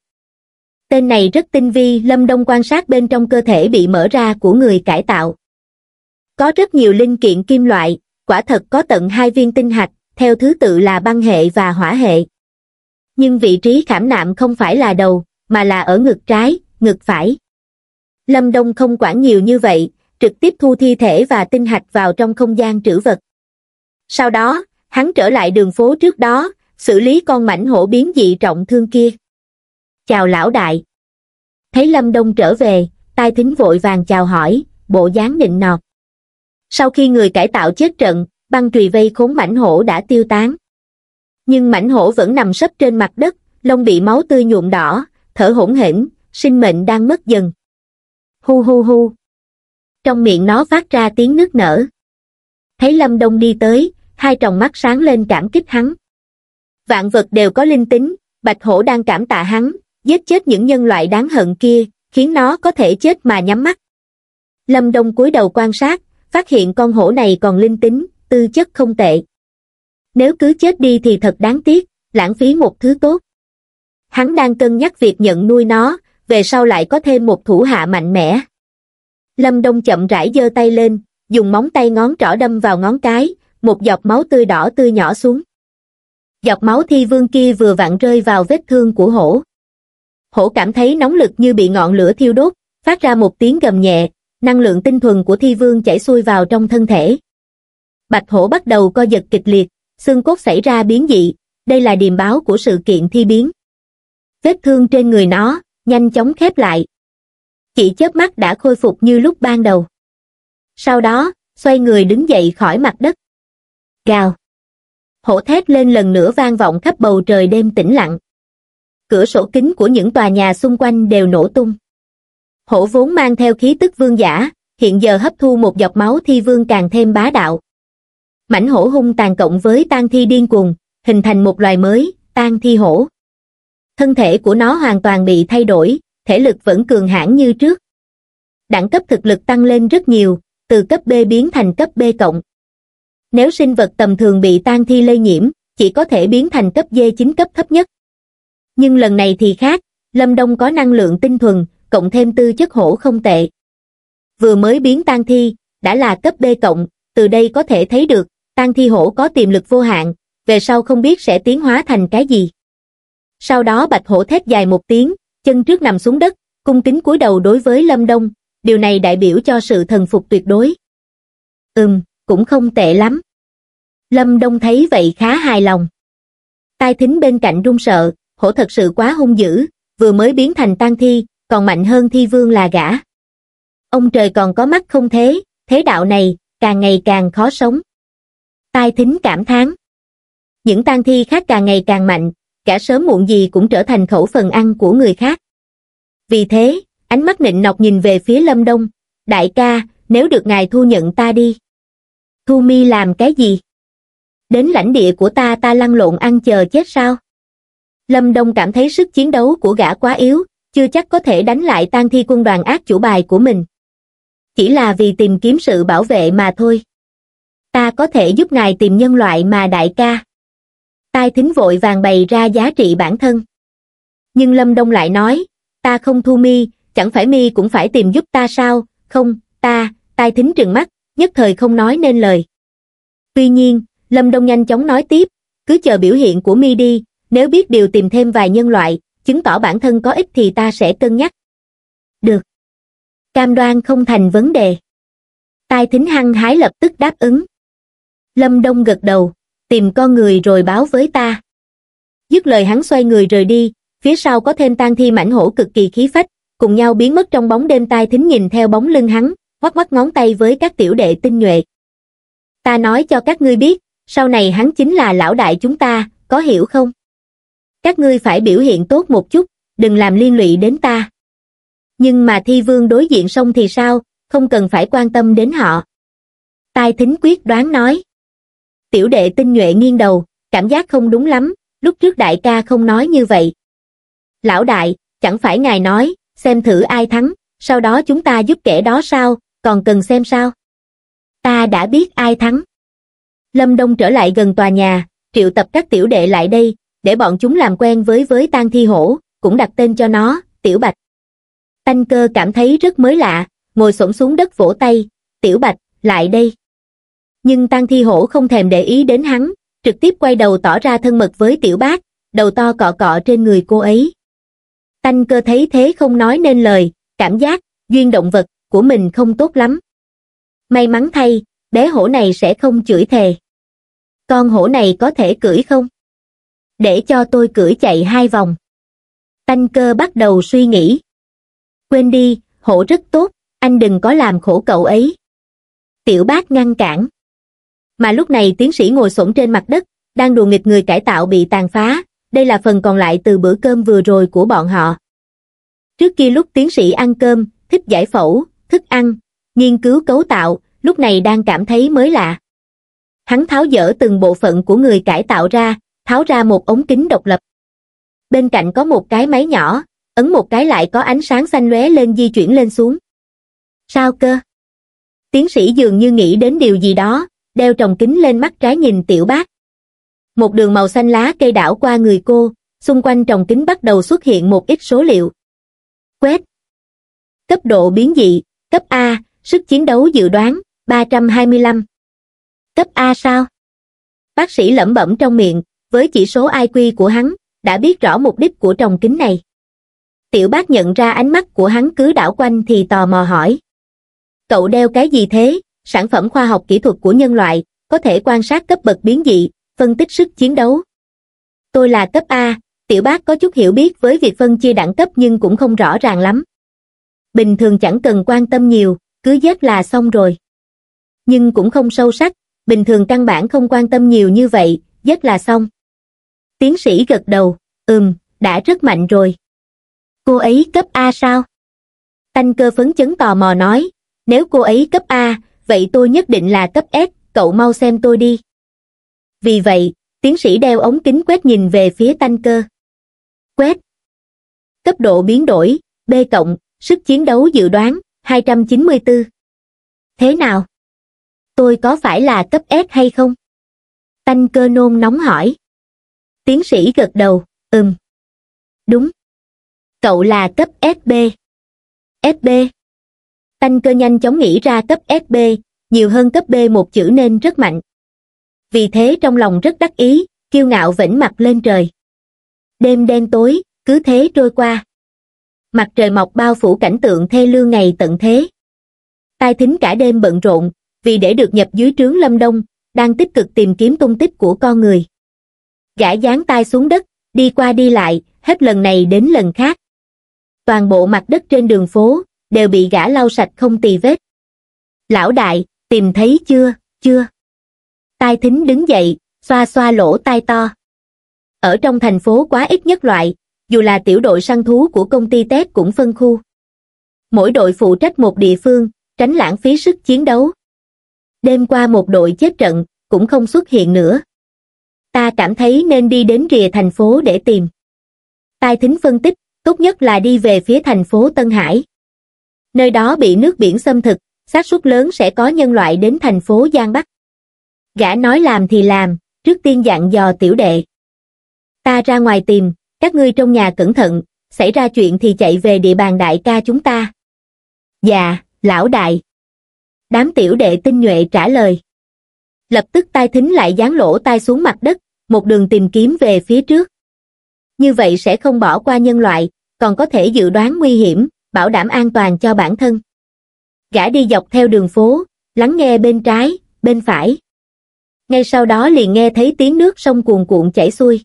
Tên này rất tinh vi, Lâm Đông quan sát bên trong cơ thể bị mở ra của người cải tạo. Có rất nhiều linh kiện kim loại, quả thật có tận hai viên tinh hạch, theo thứ tự là băng hệ và hỏa hệ. Nhưng vị trí khảm nạm không phải là đầu, mà là ở ngực trái, ngược phải. Lâm Đông không quản nhiều như vậy, trực tiếp thu thi thể và tinh hạch vào trong không gian trữ vật. Sau đó, hắn trở lại đường phố trước đó, xử lý con mảnh hổ biến dị trọng thương kia. Chào lão đại. Thấy Lâm Đông trở về, tai thính vội vàng chào hỏi, bộ dáng nịnh nọt. Sau khi người cải tạo chết trận, băng trùy vây khốn mảnh hổ đã tiêu tán. Nhưng mảnh hổ vẫn nằm sấp trên mặt đất, lông bị máu tươi nhuộm đỏ, thở hỗn hển, sinh mệnh đang mất dần. Hu hu hu. Trong miệng nó phát ra tiếng nước nở. Thấy Lâm Đông đi tới, hai tròng mắt sáng lên cảm kích hắn. Vạn vật đều có linh tính, Bạch Hổ đang cảm tạ hắn, giết chết những nhân loại đáng hận kia, khiến nó có thể chết mà nhắm mắt. Lâm Đông cúi đầu quan sát, phát hiện con hổ này còn linh tính, tư chất không tệ. Nếu cứ chết đi thì thật đáng tiếc, lãng phí một thứ tốt. Hắn đang cân nhắc việc nhận nuôi nó, về sau lại có thêm một thủ hạ mạnh mẽ. Lâm Đông chậm rãi giơ tay lên, dùng móng tay ngón trỏ đâm vào ngón cái, một giọt máu tươi đỏ tươi nhỏ xuống. Giọt máu thi vương kia vừa vặn rơi vào vết thương của hổ. Hổ cảm thấy nóng lực như bị ngọn lửa thiêu đốt, phát ra một tiếng gầm nhẹ, năng lượng tinh thuần của thi vương chảy xuôi vào trong thân thể. Bạch hổ bắt đầu co giật kịch liệt, xương cốt xảy ra biến dị, đây là điềm báo của sự kiện thi biến. Vết thương trên người nó, nhanh chóng khép lại chỉ chớp mắt đã khôi phục như lúc ban đầu sau đó xoay người đứng dậy khỏi mặt đất gào hổ thét lên lần nữa vang vọng khắp bầu trời đêm tĩnh lặng cửa sổ kính của những tòa nhà xung quanh đều nổ tung hổ vốn mang theo khí tức vương giả hiện giờ hấp thu một giọt máu thi vương càng thêm bá đạo mảnh hổ hung tàn cộng với tan thi điên cuồng hình thành một loài mới tan thi hổ thân thể của nó hoàn toàn bị thay đổi thể lực vẫn cường hãn như trước đẳng cấp thực lực tăng lên rất nhiều từ cấp b biến thành cấp b cộng nếu sinh vật tầm thường bị tan thi lây nhiễm chỉ có thể biến thành cấp d chính cấp thấp nhất nhưng lần này thì khác lâm đông có năng lượng tinh thuần cộng thêm tư chất hổ không tệ vừa mới biến tan thi đã là cấp b cộng từ đây có thể thấy được tan thi hổ có tiềm lực vô hạn về sau không biết sẽ tiến hóa thành cái gì sau đó bạch hổ thét dài một tiếng, chân trước nằm xuống đất, cung kính cúi đầu đối với Lâm Đông, điều này đại biểu cho sự thần phục tuyệt đối. Ừm, cũng không tệ lắm. Lâm Đông thấy vậy khá hài lòng. Tai thính bên cạnh run sợ, hổ thật sự quá hung dữ, vừa mới biến thành tang thi, còn mạnh hơn thi vương là gã. Ông trời còn có mắt không thế, thế đạo này, càng ngày càng khó sống. Tai thính cảm thán. Những tang thi khác càng ngày càng mạnh, cả sớm muộn gì cũng trở thành khẩu phần ăn của người khác. Vì thế, ánh mắt nịnh nọc nhìn về phía Lâm Đông, đại ca, nếu được ngài thu nhận ta đi. Thu mi làm cái gì? Đến lãnh địa của ta ta lăn lộn ăn chờ chết sao? Lâm Đông cảm thấy sức chiến đấu của gã quá yếu, chưa chắc có thể đánh lại tan thi quân đoàn ác chủ bài của mình. Chỉ là vì tìm kiếm sự bảo vệ mà thôi. Ta có thể giúp ngài tìm nhân loại mà đại ca tai thính vội vàng bày ra giá trị bản thân nhưng lâm đông lại nói ta không thu mi chẳng phải mi cũng phải tìm giúp ta sao không ta tai thính trừng mắt nhất thời không nói nên lời tuy nhiên lâm đông nhanh chóng nói tiếp cứ chờ biểu hiện của mi đi nếu biết điều tìm thêm vài nhân loại chứng tỏ bản thân có ích thì ta sẽ cân nhắc được cam đoan không thành vấn đề tai thính hăng hái lập tức đáp ứng lâm đông gật đầu tìm con người rồi báo với ta. Dứt lời hắn xoay người rời đi, phía sau có thêm tan thi mảnh hổ cực kỳ khí phách, cùng nhau biến mất trong bóng đêm tai thính nhìn theo bóng lưng hắn, hoắc mắt ngón tay với các tiểu đệ tinh nhuệ. Ta nói cho các ngươi biết, sau này hắn chính là lão đại chúng ta, có hiểu không? Các ngươi phải biểu hiện tốt một chút, đừng làm liên lụy đến ta. Nhưng mà thi vương đối diện xong thì sao, không cần phải quan tâm đến họ. Tai thính quyết đoán nói tiểu đệ tinh nhuệ nghiêng đầu, cảm giác không đúng lắm, lúc trước đại ca không nói như vậy. Lão đại, chẳng phải ngài nói, xem thử ai thắng, sau đó chúng ta giúp kẻ đó sao, còn cần xem sao? Ta đã biết ai thắng. Lâm Đông trở lại gần tòa nhà, triệu tập các tiểu đệ lại đây, để bọn chúng làm quen với với tang thi hổ, cũng đặt tên cho nó, Tiểu Bạch. Tanh cơ cảm thấy rất mới lạ, ngồi xổm xuống đất vỗ tay, Tiểu Bạch, lại đây nhưng tang thi hổ không thèm để ý đến hắn trực tiếp quay đầu tỏ ra thân mật với tiểu bác đầu to cọ cọ trên người cô ấy tanh cơ thấy thế không nói nên lời cảm giác duyên động vật của mình không tốt lắm may mắn thay bé hổ này sẽ không chửi thề con hổ này có thể cưỡi không để cho tôi cưỡi chạy hai vòng tanh cơ bắt đầu suy nghĩ quên đi hổ rất tốt anh đừng có làm khổ cậu ấy tiểu bác ngăn cản mà lúc này tiến sĩ ngồi xổm trên mặt đất, đang đùa nghịch người cải tạo bị tàn phá, đây là phần còn lại từ bữa cơm vừa rồi của bọn họ. Trước kia lúc tiến sĩ ăn cơm, thích giải phẫu, thức ăn, nghiên cứu cấu tạo, lúc này đang cảm thấy mới lạ. Hắn tháo dỡ từng bộ phận của người cải tạo ra, tháo ra một ống kính độc lập. Bên cạnh có một cái máy nhỏ, ấn một cái lại có ánh sáng xanh lóe lên di chuyển lên xuống. Sao cơ? Tiến sĩ dường như nghĩ đến điều gì đó, đeo trồng kính lên mắt trái nhìn tiểu bác. Một đường màu xanh lá cây đảo qua người cô, xung quanh trồng kính bắt đầu xuất hiện một ít số liệu. Quét. Cấp độ biến dị, cấp A, sức chiến đấu dự đoán, 325. Cấp A sao? Bác sĩ lẩm bẩm trong miệng, với chỉ số IQ của hắn, đã biết rõ mục đích của trồng kính này. Tiểu bác nhận ra ánh mắt của hắn cứ đảo quanh thì tò mò hỏi. Cậu đeo cái gì thế? sản phẩm khoa học kỹ thuật của nhân loại, có thể quan sát cấp bậc biến dị, phân tích sức chiến đấu. Tôi là cấp A, tiểu bác có chút hiểu biết với việc phân chia đẳng cấp nhưng cũng không rõ ràng lắm. Bình thường chẳng cần quan tâm nhiều, cứ dép là xong rồi. Nhưng cũng không sâu sắc, bình thường căn bản không quan tâm nhiều như vậy, dép là xong. Tiến sĩ gật đầu, ừm, đã rất mạnh rồi. Cô ấy cấp A sao? Tanh cơ phấn chấn tò mò nói, nếu cô ấy cấp A, vậy tôi nhất định là cấp S, cậu mau xem tôi đi. Vì vậy, tiến sĩ đeo ống kính quét nhìn về phía tanh cơ. Quét. Cấp độ biến đổi, B cộng, sức chiến đấu dự đoán, 294. Thế nào? Tôi có phải là cấp S hay không? Tanh cơ nôn nóng hỏi. Tiến sĩ gật đầu, ừm. Đúng. Cậu là cấp SB. SB tanh cơ nhanh chóng nghĩ ra cấp sb nhiều hơn cấp b một chữ nên rất mạnh vì thế trong lòng rất đắc ý kiêu ngạo vĩnh mặt lên trời đêm đen tối cứ thế trôi qua mặt trời mọc bao phủ cảnh tượng thê lương ngày tận thế tai thính cả đêm bận rộn vì để được nhập dưới trướng lâm đông đang tích cực tìm kiếm tung tích của con người gã dán tay xuống đất đi qua đi lại hết lần này đến lần khác toàn bộ mặt đất trên đường phố đều bị gã lau sạch không tì vết. Lão đại, tìm thấy chưa, chưa? Tai thính đứng dậy, xoa xoa lỗ tai to. Ở trong thành phố quá ít nhất loại, dù là tiểu đội săn thú của công ty Tết cũng phân khu. Mỗi đội phụ trách một địa phương, tránh lãng phí sức chiến đấu. Đêm qua một đội chết trận, cũng không xuất hiện nữa. Ta cảm thấy nên đi đến rìa thành phố để tìm. Tai thính phân tích, tốt nhất là đi về phía thành phố Tân Hải. Nơi đó bị nước biển xâm thực, xác suất lớn sẽ có nhân loại đến thành phố Giang Bắc. Gã nói làm thì làm, trước tiên dặn dò tiểu đệ. Ta ra ngoài tìm, các ngươi trong nhà cẩn thận, xảy ra chuyện thì chạy về địa bàn đại ca chúng ta. Dạ, lão đại. Đám tiểu đệ tinh nhuệ trả lời. Lập tức tai thính lại dán lỗ tai xuống mặt đất, một đường tìm kiếm về phía trước. Như vậy sẽ không bỏ qua nhân loại, còn có thể dự đoán nguy hiểm, bảo đảm an toàn cho bản thân. Gã đi dọc theo đường phố, lắng nghe bên trái, bên phải. Ngay sau đó liền nghe thấy tiếng nước sông cuồn cuộn chảy xuôi.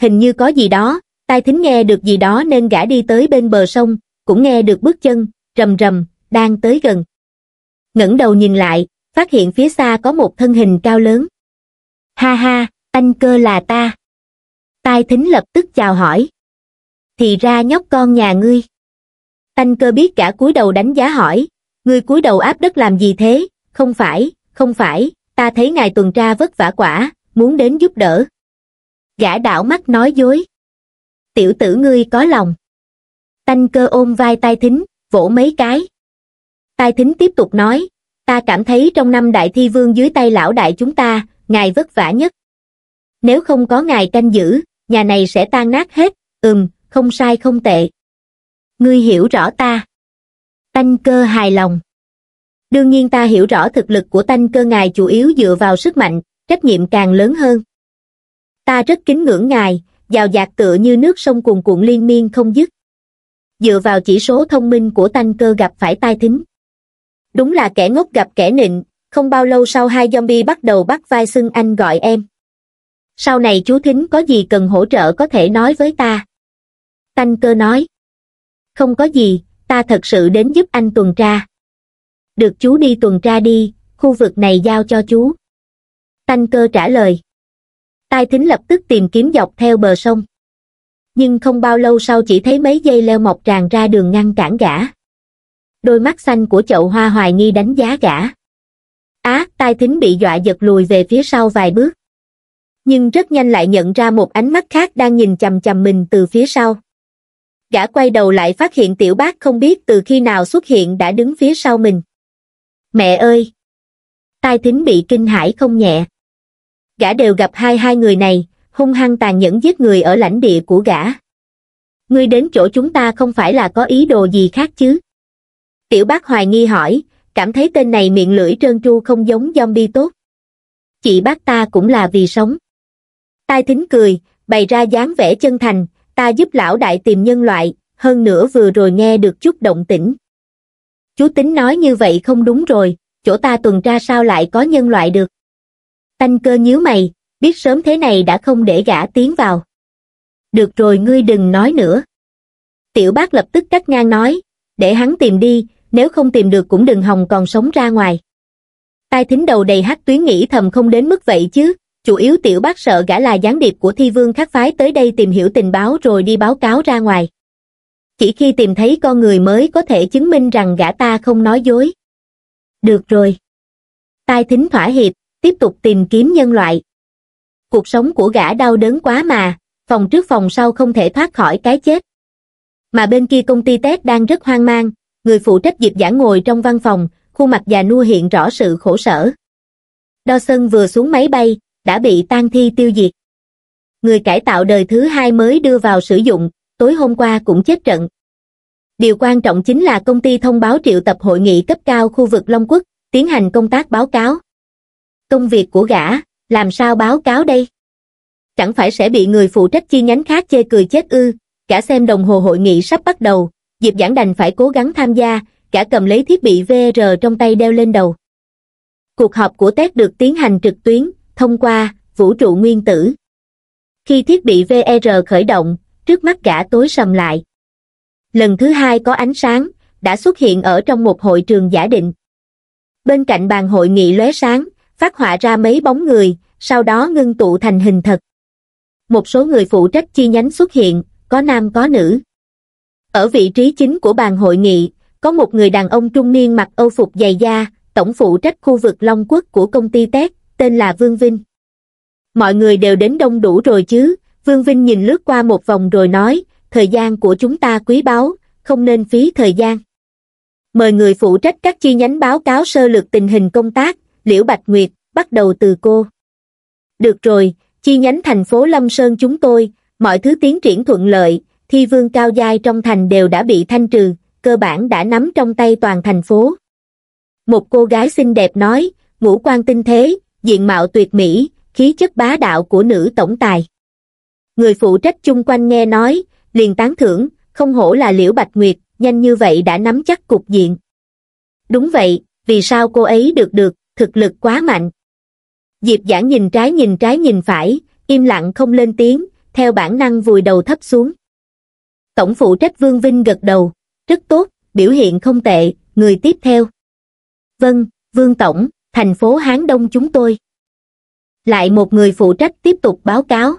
Hình như có gì đó, tai thính nghe được gì đó nên gã đi tới bên bờ sông, cũng nghe được bước chân, rầm rầm, đang tới gần. ngẩng đầu nhìn lại, phát hiện phía xa có một thân hình cao lớn. Ha ha, anh cơ là ta. Tai thính lập tức chào hỏi. Thì ra nhóc con nhà ngươi. Tanh cơ biết cả cúi đầu đánh giá hỏi, ngươi cúi đầu áp đất làm gì thế, không phải, không phải, ta thấy ngài tuần tra vất vả quả, muốn đến giúp đỡ. Gã đảo mắt nói dối. Tiểu tử ngươi có lòng. Tanh cơ ôm vai tai thính, vỗ mấy cái. Tai thính tiếp tục nói, ta cảm thấy trong năm đại thi vương dưới tay lão đại chúng ta, ngài vất vả nhất. Nếu không có ngài canh giữ, nhà này sẽ tan nát hết, ừm, không sai không tệ ngươi hiểu rõ ta tanh cơ hài lòng đương nhiên ta hiểu rõ thực lực của tanh cơ ngài chủ yếu dựa vào sức mạnh trách nhiệm càng lớn hơn ta rất kính ngưỡng ngài giàu dạt tựa như nước sông cuồn cuộn liên miên không dứt dựa vào chỉ số thông minh của tanh cơ gặp phải tai thính đúng là kẻ ngốc gặp kẻ nịnh không bao lâu sau hai zombie bắt đầu bắt vai xưng anh gọi em sau này chú thính có gì cần hỗ trợ có thể nói với ta tanh cơ nói không có gì ta thật sự đến giúp anh tuần tra được chú đi tuần tra đi khu vực này giao cho chú tanh cơ trả lời tai thính lập tức tìm kiếm dọc theo bờ sông nhưng không bao lâu sau chỉ thấy mấy dây leo mọc tràn ra đường ngăn cản gã đôi mắt xanh của chậu hoa hoài nghi đánh giá gã á tai thính bị dọa giật lùi về phía sau vài bước nhưng rất nhanh lại nhận ra một ánh mắt khác đang nhìn chằm chằm mình từ phía sau gã quay đầu lại phát hiện tiểu bác không biết từ khi nào xuất hiện đã đứng phía sau mình. Mẹ ơi! Tai thính bị kinh hãi không nhẹ. Gã đều gặp hai hai người này, hung hăng tàn nhẫn giết người ở lãnh địa của gã. Ngươi đến chỗ chúng ta không phải là có ý đồ gì khác chứ? Tiểu bác hoài nghi hỏi, cảm thấy tên này miệng lưỡi trơn tru không giống zombie tốt. Chị bác ta cũng là vì sống. Tai thính cười, bày ra dáng vẻ chân thành, ta giúp lão đại tìm nhân loại, hơn nữa vừa rồi nghe được chút động tĩnh. Chú tính nói như vậy không đúng rồi, chỗ ta tuần tra sao lại có nhân loại được. Tanh cơ nhíu mày, biết sớm thế này đã không để gã tiến vào. Được rồi ngươi đừng nói nữa. Tiểu bác lập tức cắt ngang nói, để hắn tìm đi, nếu không tìm được cũng đừng hòng còn sống ra ngoài. Tai thính đầu đầy hát tuyến nghĩ thầm không đến mức vậy chứ, chủ yếu tiểu bác sợ gã là gián điệp của thi vương khắc phái tới đây tìm hiểu tình báo rồi đi báo cáo ra ngoài. Chỉ khi tìm thấy con người mới có thể chứng minh rằng gã ta không nói dối. Được rồi. Tai thính thỏa hiệp, tiếp tục tìm kiếm nhân loại. Cuộc sống của gã đau đớn quá mà, phòng trước phòng sau không thể thoát khỏi cái chết. Mà bên kia công ty Tết đang rất hoang mang, người phụ trách Diệp giả ngồi trong văn phòng, khuôn mặt già nua hiện rõ sự khổ sở. Đo Sơn vừa xuống máy bay, đã bị tan thi tiêu diệt. Người cải tạo đời thứ hai mới đưa vào sử dụng, tối hôm qua cũng chết trận. Điều quan trọng chính là công ty thông báo triệu tập hội nghị cấp cao khu vực Long Quốc, tiến hành công tác báo cáo. Công việc của gã, làm sao báo cáo đây? Chẳng phải sẽ bị người phụ trách chi nhánh khác chê cười chết ư, cả xem đồng hồ hội nghị sắp bắt đầu, Diệp Giảng đành phải cố gắng tham gia, cả cầm lấy thiết bị VR trong tay đeo lên đầu. Cuộc họp của TED được tiến hành trực tuyến, thông qua vũ trụ nguyên tử khi thiết bị vr khởi động trước mắt gã tối sầm lại lần thứ hai có ánh sáng đã xuất hiện ở trong một hội trường giả định bên cạnh bàn hội nghị lóe sáng phát họa ra mấy bóng người sau đó ngưng tụ thành hình thật một số người phụ trách chi nhánh xuất hiện có nam có nữ ở vị trí chính của bàn hội nghị có một người đàn ông trung niên mặc âu phục dày da tổng phụ trách khu vực long quốc của công ty tech tên là Vương Vinh. Mọi người đều đến đông đủ rồi chứ, Vương Vinh nhìn lướt qua một vòng rồi nói, thời gian của chúng ta quý báu, không nên phí thời gian. Mời người phụ trách các chi nhánh báo cáo sơ lược tình hình công tác, Liễu Bạch Nguyệt, bắt đầu từ cô. Được rồi, chi nhánh thành phố Lâm Sơn chúng tôi, mọi thứ tiến triển thuận lợi, thi vương cao giai trong thành đều đã bị thanh trừ, cơ bản đã nắm trong tay toàn thành phố. Một cô gái xinh đẹp nói, ngũ quan tinh thế, diện mạo tuyệt mỹ khí chất bá đạo của nữ tổng tài người phụ trách chung quanh nghe nói liền tán thưởng không hổ là liễu bạch nguyệt nhanh như vậy đã nắm chắc cục diện đúng vậy vì sao cô ấy được được thực lực quá mạnh diệp giản nhìn trái nhìn trái nhìn phải im lặng không lên tiếng theo bản năng vùi đầu thấp xuống tổng phụ trách vương vinh gật đầu rất tốt biểu hiện không tệ người tiếp theo vâng vương tổng thành phố Hán Đông chúng tôi. Lại một người phụ trách tiếp tục báo cáo.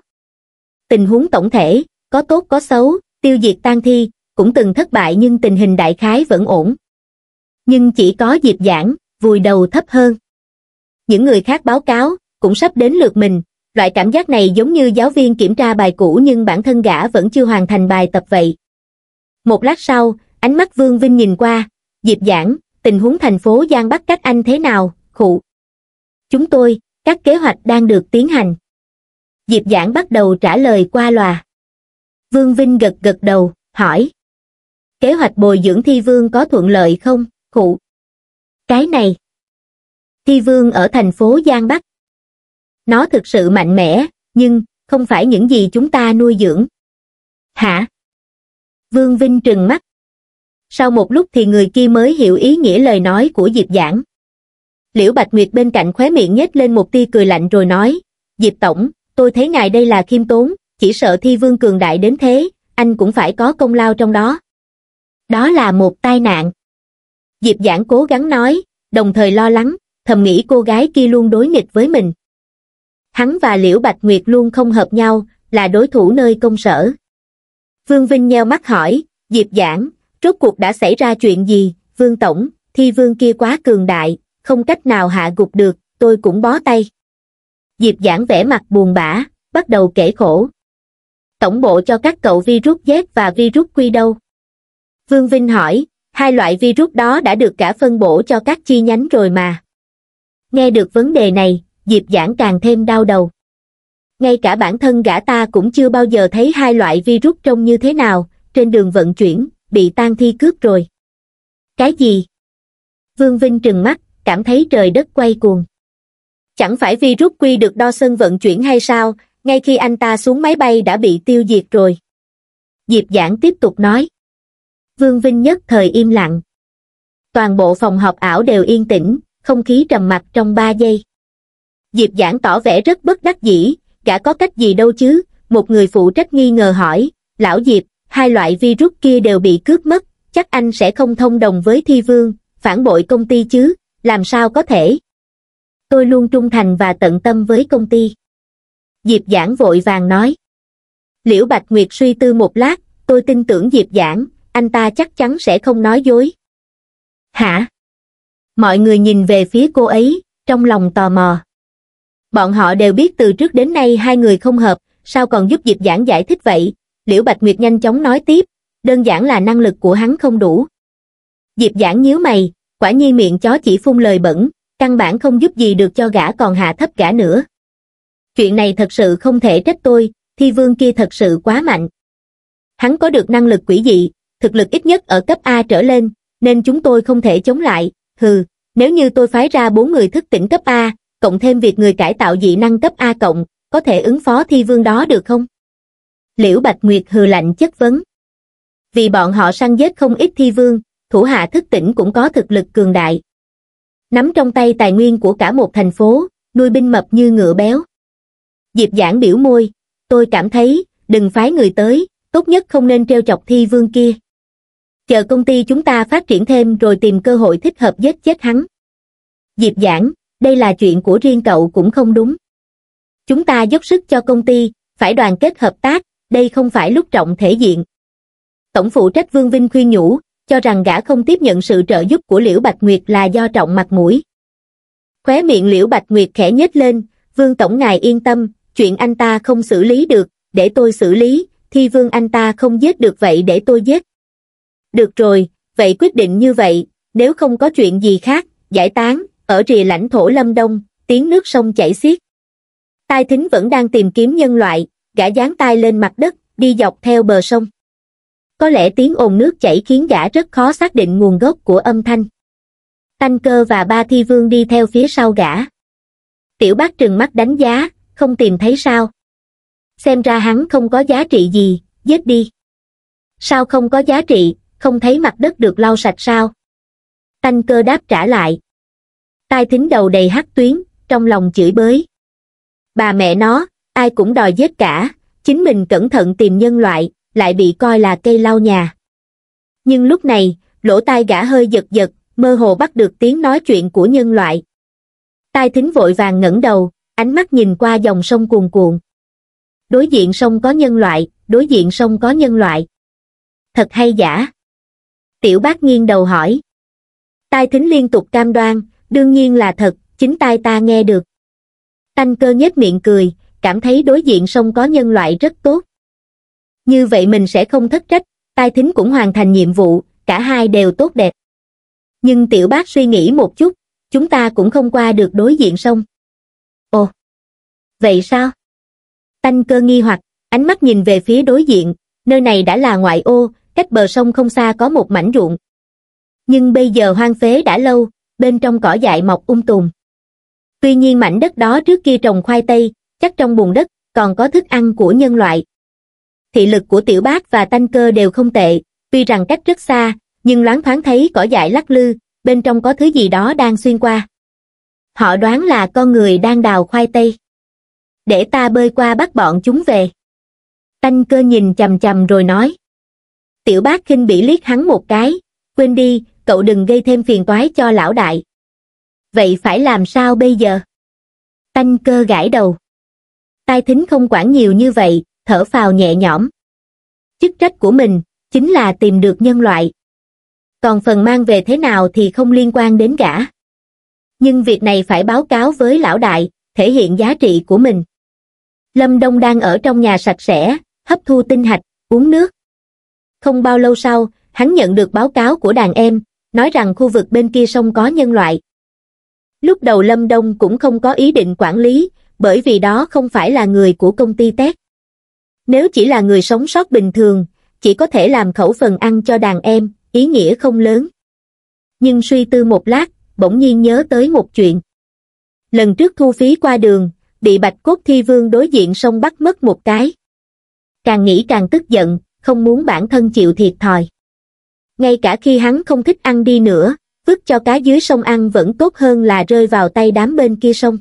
Tình huống tổng thể, có tốt có xấu, tiêu diệt tan thi, cũng từng thất bại nhưng tình hình đại khái vẫn ổn. Nhưng chỉ có Diệp Giảng, vùi đầu thấp hơn. Những người khác báo cáo, cũng sắp đến lượt mình, loại cảm giác này giống như giáo viên kiểm tra bài cũ nhưng bản thân gã vẫn chưa hoàn thành bài tập vậy. Một lát sau, ánh mắt Vương Vinh nhìn qua, Diệp Giảng, tình huống thành phố Giang Bắc cách anh thế nào? khụ. Chúng tôi, các kế hoạch đang được tiến hành. Diệp Giảng bắt đầu trả lời qua loa. Vương Vinh gật gật đầu, hỏi. Kế hoạch bồi dưỡng thi vương có thuận lợi không, khụ? Cái này. Thi vương ở thành phố Giang Bắc. Nó thực sự mạnh mẽ, nhưng không phải những gì chúng ta nuôi dưỡng. Hả? Vương Vinh trừng mắt. Sau một lúc thì người kia mới hiểu ý nghĩa lời nói của Diệp Giảng. Liễu Bạch Nguyệt bên cạnh khóe miệng nhếch lên một tia cười lạnh rồi nói, Diệp Tổng, tôi thấy ngài đây là khiêm tốn, chỉ sợ thi vương cường đại đến thế, anh cũng phải có công lao trong đó. Đó là một tai nạn. Diệp Giảng cố gắng nói, đồng thời lo lắng, thầm nghĩ cô gái kia luôn đối nghịch với mình. Hắn và Liễu Bạch Nguyệt luôn không hợp nhau, là đối thủ nơi công sở. Vương Vinh nheo mắt hỏi, Diệp Giảng, rốt cuộc đã xảy ra chuyện gì, Vương Tổng, thi vương kia quá cường đại, không cách nào hạ gục được tôi cũng bó tay diệp giảng vẻ mặt buồn bã bắt đầu kể khổ tổng bộ cho các cậu virus z và virus q đâu vương vinh hỏi hai loại virus đó đã được cả phân bổ cho các chi nhánh rồi mà nghe được vấn đề này diệp giảng càng thêm đau đầu ngay cả bản thân gã ta cũng chưa bao giờ thấy hai loại virus trông như thế nào trên đường vận chuyển bị tan thi cướp rồi cái gì vương vinh trừng mắt cảm thấy trời đất quay cuồng chẳng phải virus quy được đo sân vận chuyển hay sao ngay khi anh ta xuống máy bay đã bị tiêu diệt rồi diệp giảng tiếp tục nói vương vinh nhất thời im lặng toàn bộ phòng họp ảo đều yên tĩnh không khí trầm mặc trong ba giây diệp giảng tỏ vẻ rất bất đắc dĩ gã có cách gì đâu chứ một người phụ trách nghi ngờ hỏi lão diệp hai loại virus kia đều bị cướp mất chắc anh sẽ không thông đồng với thi vương phản bội công ty chứ làm sao có thể? Tôi luôn trung thành và tận tâm với công ty. Diệp Giảng vội vàng nói. Liễu Bạch Nguyệt suy tư một lát, tôi tin tưởng Diệp Giảng, anh ta chắc chắn sẽ không nói dối. Hả? Mọi người nhìn về phía cô ấy, trong lòng tò mò. Bọn họ đều biết từ trước đến nay hai người không hợp, sao còn giúp Diệp Giảng giải thích vậy? Liễu Bạch Nguyệt nhanh chóng nói tiếp, đơn giản là năng lực của hắn không đủ. Diệp Giảng nhíu mày, quả nhiên miệng chó chỉ phun lời bẩn căn bản không giúp gì được cho gã còn hạ thấp gã nữa chuyện này thật sự không thể trách tôi thi vương kia thật sự quá mạnh hắn có được năng lực quỷ dị thực lực ít nhất ở cấp a trở lên nên chúng tôi không thể chống lại hừ nếu như tôi phái ra bốn người thức tỉnh cấp a cộng thêm việc người cải tạo dị năng cấp a cộng có thể ứng phó thi vương đó được không liễu bạch nguyệt hừ lạnh chất vấn vì bọn họ săn giết không ít thi vương thủ hạ thức tỉnh cũng có thực lực cường đại. Nắm trong tay tài nguyên của cả một thành phố, nuôi binh mập như ngựa béo. Diệp giảng biểu môi, tôi cảm thấy, đừng phái người tới, tốt nhất không nên treo chọc thi vương kia. Chờ công ty chúng ta phát triển thêm rồi tìm cơ hội thích hợp giết chết hắn. Diệp giảng, đây là chuyện của riêng cậu cũng không đúng. Chúng ta dốc sức cho công ty, phải đoàn kết hợp tác, đây không phải lúc trọng thể diện. Tổng phụ trách Vương Vinh khuyên nhủ, cho rằng gã không tiếp nhận sự trợ giúp của Liễu Bạch Nguyệt là do trọng mặt mũi. Khóe miệng Liễu Bạch Nguyệt khẽ nhếch lên, Vương Tổng Ngài yên tâm, chuyện anh ta không xử lý được, để tôi xử lý, thi Vương anh ta không giết được vậy để tôi giết. Được rồi, vậy quyết định như vậy, nếu không có chuyện gì khác, giải tán, ở rìa lãnh thổ Lâm Đông, tiếng nước sông chảy xiết. Tai thính vẫn đang tìm kiếm nhân loại, gã dán tay lên mặt đất, đi dọc theo bờ sông có lẽ tiếng ồn nước chảy khiến gã rất khó xác định nguồn gốc của âm thanh. Tanh cơ và ba thi vương đi theo phía sau gã. Tiểu bác trừng mắt đánh giá, không tìm thấy sao. Xem ra hắn không có giá trị gì, giết đi. Sao không có giá trị, không thấy mặt đất được lau sạch sao? Tanh cơ đáp trả lại. Tai thính đầu đầy hắc tuyến, trong lòng chửi bới. Bà mẹ nó, ai cũng đòi giết cả, chính mình cẩn thận tìm nhân loại, lại bị coi là cây lau nhà. Nhưng lúc này, lỗ tai gã hơi giật giật, mơ hồ bắt được tiếng nói chuyện của nhân loại. Tai thính vội vàng ngẩng đầu, ánh mắt nhìn qua dòng sông cuồn cuộn. Đối diện sông có nhân loại, đối diện sông có nhân loại. Thật hay giả? Tiểu bác nghiêng đầu hỏi. Tai thính liên tục cam đoan, đương nhiên là thật, chính tai ta nghe được. Tanh cơ nhếch miệng cười, cảm thấy đối diện sông có nhân loại rất tốt như vậy mình sẽ không thất trách tai thính cũng hoàn thành nhiệm vụ cả hai đều tốt đẹp nhưng tiểu bác suy nghĩ một chút chúng ta cũng không qua được đối diện sông ồ vậy sao tanh cơ nghi hoặc ánh mắt nhìn về phía đối diện nơi này đã là ngoại ô cách bờ sông không xa có một mảnh ruộng nhưng bây giờ hoang phế đã lâu bên trong cỏ dại mọc um tùm tuy nhiên mảnh đất đó trước kia trồng khoai tây chắc trong bùn đất còn có thức ăn của nhân loại thị lực của tiểu bác và tanh cơ đều không tệ, tuy rằng cách rất xa, nhưng loáng thoáng thấy cỏ dại lắc lư, bên trong có thứ gì đó đang xuyên qua. Họ đoán là con người đang đào khoai tây. Để ta bơi qua bắt bọn chúng về. Tanh cơ nhìn chầm chầm rồi nói. Tiểu bác khinh bị liếc hắn một cái, quên đi, cậu đừng gây thêm phiền toái cho lão đại. Vậy phải làm sao bây giờ? Tanh cơ gãi đầu. Tai thính không quản nhiều như vậy, thở phào nhẹ nhõm. Chức trách của mình chính là tìm được nhân loại. Còn phần mang về thế nào thì không liên quan đến gã. Nhưng việc này phải báo cáo với lão đại, thể hiện giá trị của mình. Lâm Đông đang ở trong nhà sạch sẽ, hấp thu tinh hạch, uống nước. Không bao lâu sau, hắn nhận được báo cáo của đàn em, nói rằng khu vực bên kia sông có nhân loại. Lúc đầu Lâm Đông cũng không có ý định quản lý, bởi vì đó không phải là người của công ty Tét. Nếu chỉ là người sống sót bình thường, chỉ có thể làm khẩu phần ăn cho đàn em, ý nghĩa không lớn. Nhưng suy tư một lát, bỗng nhiên nhớ tới một chuyện. Lần trước thu phí qua đường, bị bạch cốt thi vương đối diện sông bắt mất một cái. Càng nghĩ càng tức giận, không muốn bản thân chịu thiệt thòi. Ngay cả khi hắn không thích ăn đi nữa, vứt cho cá dưới sông ăn vẫn tốt hơn là rơi vào tay đám bên kia sông.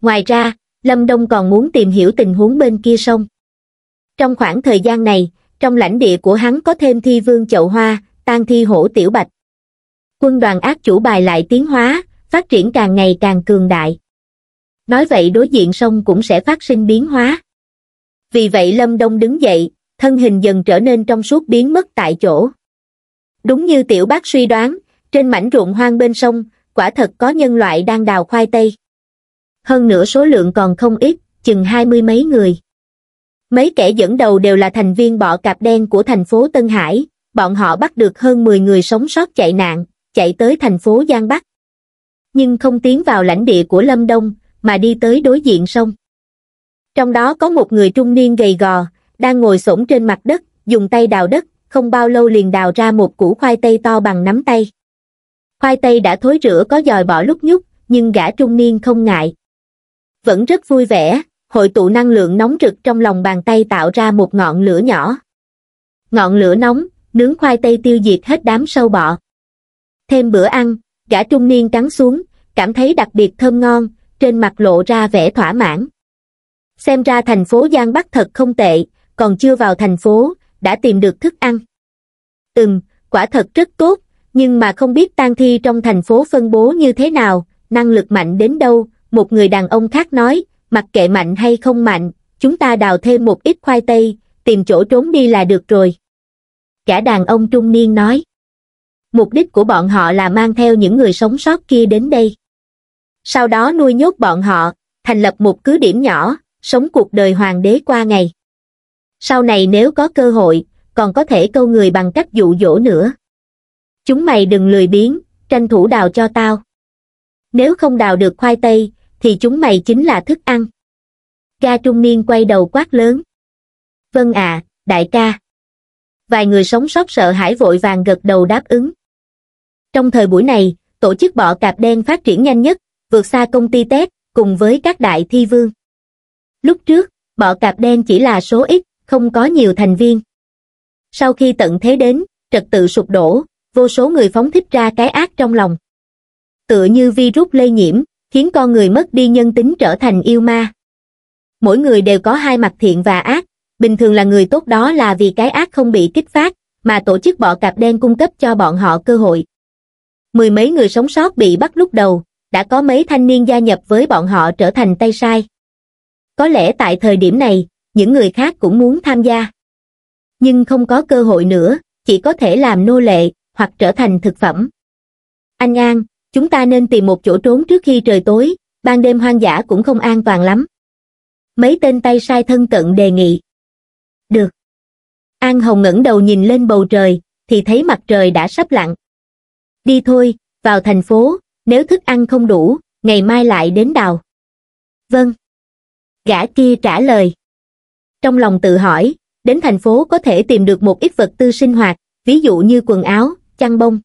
Ngoài ra, Lâm Đông còn muốn tìm hiểu tình huống bên kia sông. Trong khoảng thời gian này, trong lãnh địa của hắn có thêm thi vương chậu hoa, tan thi hổ tiểu bạch. Quân đoàn ác chủ bài lại tiến hóa, phát triển càng ngày càng cường đại. Nói vậy đối diện sông cũng sẽ phát sinh biến hóa. Vì vậy Lâm Đông đứng dậy, thân hình dần trở nên trong suốt biến mất tại chỗ. Đúng như tiểu bác suy đoán, trên mảnh ruộng hoang bên sông, quả thật có nhân loại đang đào khoai tây. Hơn nữa số lượng còn không ít, chừng hai mươi mấy người. Mấy kẻ dẫn đầu đều là thành viên bọ cạp đen của thành phố Tân Hải, bọn họ bắt được hơn 10 người sống sót chạy nạn, chạy tới thành phố Giang Bắc. Nhưng không tiến vào lãnh địa của Lâm Đông, mà đi tới đối diện sông. Trong đó có một người trung niên gầy gò, đang ngồi xổm trên mặt đất, dùng tay đào đất, không bao lâu liền đào ra một củ khoai tây to bằng nắm tay. Khoai tây đã thối rữa có dòi bỏ lúc nhúc, nhưng gã trung niên không ngại. Vẫn rất vui vẻ, hội tụ năng lượng nóng rực trong lòng bàn tay tạo ra một ngọn lửa nhỏ ngọn lửa nóng nướng khoai tây tiêu diệt hết đám sâu bọ thêm bữa ăn gã trung niên cắn xuống cảm thấy đặc biệt thơm ngon trên mặt lộ ra vẻ thỏa mãn xem ra thành phố giang bắc thật không tệ còn chưa vào thành phố đã tìm được thức ăn ừm quả thật rất tốt nhưng mà không biết tang thi trong thành phố phân bố như thế nào năng lực mạnh đến đâu một người đàn ông khác nói mặc kệ mạnh hay không mạnh, chúng ta đào thêm một ít khoai tây, tìm chỗ trốn đi là được rồi. Cả đàn ông trung niên nói. Mục đích của bọn họ là mang theo những người sống sót kia đến đây. Sau đó nuôi nhốt bọn họ, thành lập một cứ điểm nhỏ, sống cuộc đời hoàng đế qua ngày. Sau này nếu có cơ hội, còn có thể câu người bằng cách dụ dỗ nữa. Chúng mày đừng lười biếng, tranh thủ đào cho tao. Nếu không đào được khoai tây, thì chúng mày chính là thức ăn ca trung niên quay đầu quát lớn vâng à, đại ca vài người sống sót sợ hãi vội vàng gật đầu đáp ứng trong thời buổi này tổ chức bọ cạp đen phát triển nhanh nhất vượt xa công ty tết cùng với các đại thi vương lúc trước bọ cạp đen chỉ là số ít không có nhiều thành viên sau khi tận thế đến trật tự sụp đổ vô số người phóng thích ra cái ác trong lòng tựa như virus lây nhiễm khiến con người mất đi nhân tính trở thành yêu ma. Mỗi người đều có hai mặt thiện và ác, bình thường là người tốt đó là vì cái ác không bị kích phát, mà tổ chức bọ cạp đen cung cấp cho bọn họ cơ hội. Mười mấy người sống sót bị bắt lúc đầu, đã có mấy thanh niên gia nhập với bọn họ trở thành tay sai. Có lẽ tại thời điểm này, những người khác cũng muốn tham gia. Nhưng không có cơ hội nữa, chỉ có thể làm nô lệ, hoặc trở thành thực phẩm. Anh An, chúng ta nên tìm một chỗ trốn trước khi trời tối ban đêm hoang dã cũng không an toàn lắm mấy tên tay sai thân cận đề nghị được an hồng ngẩng đầu nhìn lên bầu trời thì thấy mặt trời đã sắp lặn đi thôi vào thành phố nếu thức ăn không đủ ngày mai lại đến đào vâng gã kia trả lời trong lòng tự hỏi đến thành phố có thể tìm được một ít vật tư sinh hoạt ví dụ như quần áo chăn bông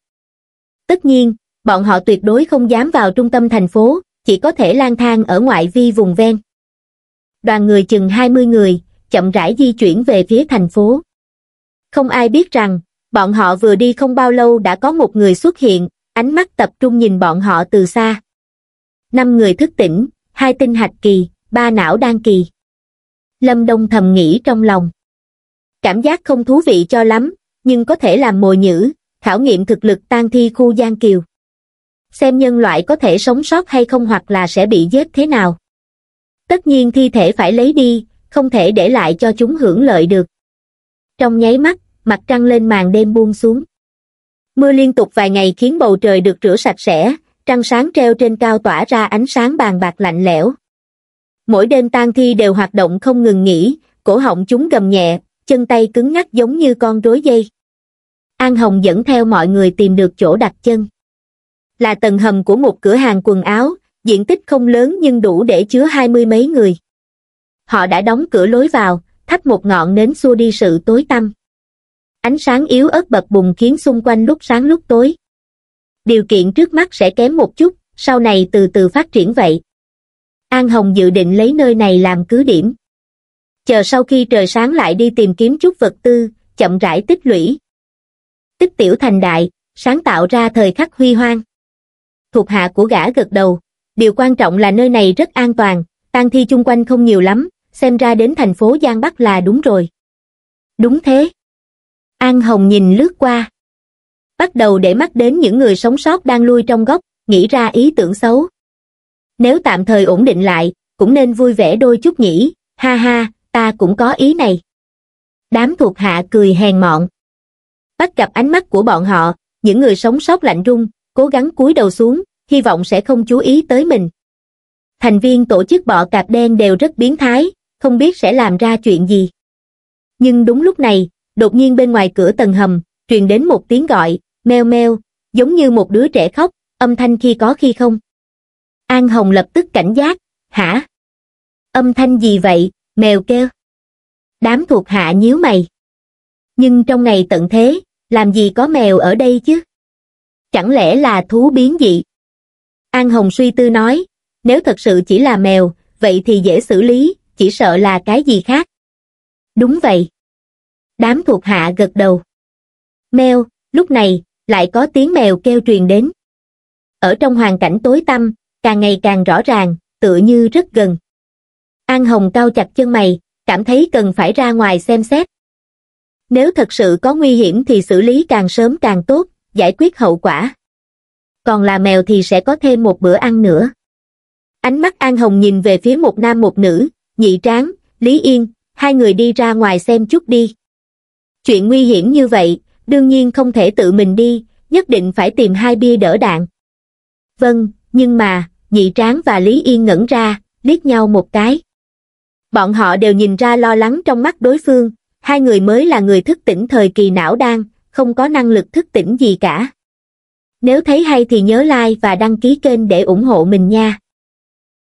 tất nhiên bọn họ tuyệt đối không dám vào trung tâm thành phố, chỉ có thể lang thang ở ngoại vi vùng ven. Đoàn người chừng 20 người, chậm rãi di chuyển về phía thành phố. Không ai biết rằng, bọn họ vừa đi không bao lâu đã có một người xuất hiện, ánh mắt tập trung nhìn bọn họ từ xa. Năm người thức tỉnh, hai tinh hạch kỳ, ba não đan kỳ. Lâm Đông thầm nghĩ trong lòng. Cảm giác không thú vị cho lắm, nhưng có thể làm mồi nhữ, khảo nghiệm thực lực tan thi khu Giang Kiều xem nhân loại có thể sống sót hay không hoặc là sẽ bị giết thế nào. Tất nhiên thi thể phải lấy đi, không thể để lại cho chúng hưởng lợi được. Trong nháy mắt, mặt trăng lên màn đêm buông xuống. Mưa liên tục vài ngày khiến bầu trời được rửa sạch sẽ, trăng sáng treo trên cao tỏa ra ánh sáng bàn bạc lạnh lẽo. Mỗi đêm tang thi đều hoạt động không ngừng nghỉ, cổ họng chúng gầm nhẹ, chân tay cứng ngắc giống như con rối dây. An Hồng dẫn theo mọi người tìm được chỗ đặt chân là tầng hầm của một cửa hàng quần áo diện tích không lớn nhưng đủ để chứa hai mươi mấy người họ đã đóng cửa lối vào thắp một ngọn nến xua đi sự tối tăm ánh sáng yếu ớt bật bùng khiến xung quanh lúc sáng lúc tối điều kiện trước mắt sẽ kém một chút sau này từ từ phát triển vậy an hồng dự định lấy nơi này làm cứ điểm chờ sau khi trời sáng lại đi tìm kiếm chút vật tư chậm rãi tích lũy tích tiểu thành đại sáng tạo ra thời khắc huy hoang thuộc hạ của gã gật đầu. Điều quan trọng là nơi này rất an toàn, tang thi chung quanh không nhiều lắm, xem ra đến thành phố Giang Bắc là đúng rồi. Đúng thế. An Hồng nhìn lướt qua. Bắt đầu để mắt đến những người sống sót đang lui trong góc, nghĩ ra ý tưởng xấu. Nếu tạm thời ổn định lại, cũng nên vui vẻ đôi chút nhỉ, ha ha, ta cũng có ý này. Đám thuộc hạ cười hèn mọn. Bắt gặp ánh mắt của bọn họ, những người sống sót lạnh rung, cố gắng cúi đầu xuống, hy vọng sẽ không chú ý tới mình. Thành viên tổ chức bọ cạp đen đều rất biến thái, không biết sẽ làm ra chuyện gì. Nhưng đúng lúc này, đột nhiên bên ngoài cửa tầng hầm, truyền đến một tiếng gọi, meo meo, giống như một đứa trẻ khóc, âm thanh khi có khi không. An Hồng lập tức cảnh giác, hả? Âm thanh gì vậy, mèo kêu. Đám thuộc hạ nhíu mày. Nhưng trong ngày tận thế, làm gì có mèo ở đây chứ? chẳng lẽ là thú biến dị? An Hồng suy tư nói, nếu thật sự chỉ là mèo, vậy thì dễ xử lý, chỉ sợ là cái gì khác. Đúng vậy. Đám thuộc hạ gật đầu. Mèo, lúc này, lại có tiếng mèo kêu truyền đến. Ở trong hoàn cảnh tối tăm, càng ngày càng rõ ràng, tựa như rất gần. An Hồng cao chặt chân mày, cảm thấy cần phải ra ngoài xem xét. Nếu thật sự có nguy hiểm thì xử lý càng sớm càng tốt, giải quyết hậu quả. Còn là mèo thì sẽ có thêm một bữa ăn nữa. Ánh mắt An Hồng nhìn về phía một nam một nữ, nhị tráng, Lý Yên, hai người đi ra ngoài xem chút đi. Chuyện nguy hiểm như vậy, đương nhiên không thể tự mình đi, nhất định phải tìm hai bia đỡ đạn. Vâng, nhưng mà, nhị tráng và Lý Yên ngẩn ra, liếc nhau một cái. Bọn họ đều nhìn ra lo lắng trong mắt đối phương, hai người mới là người thức tỉnh thời kỳ não đan, không có năng lực thức tỉnh gì cả. Nếu thấy hay thì nhớ like và đăng ký kênh để ủng hộ mình nha.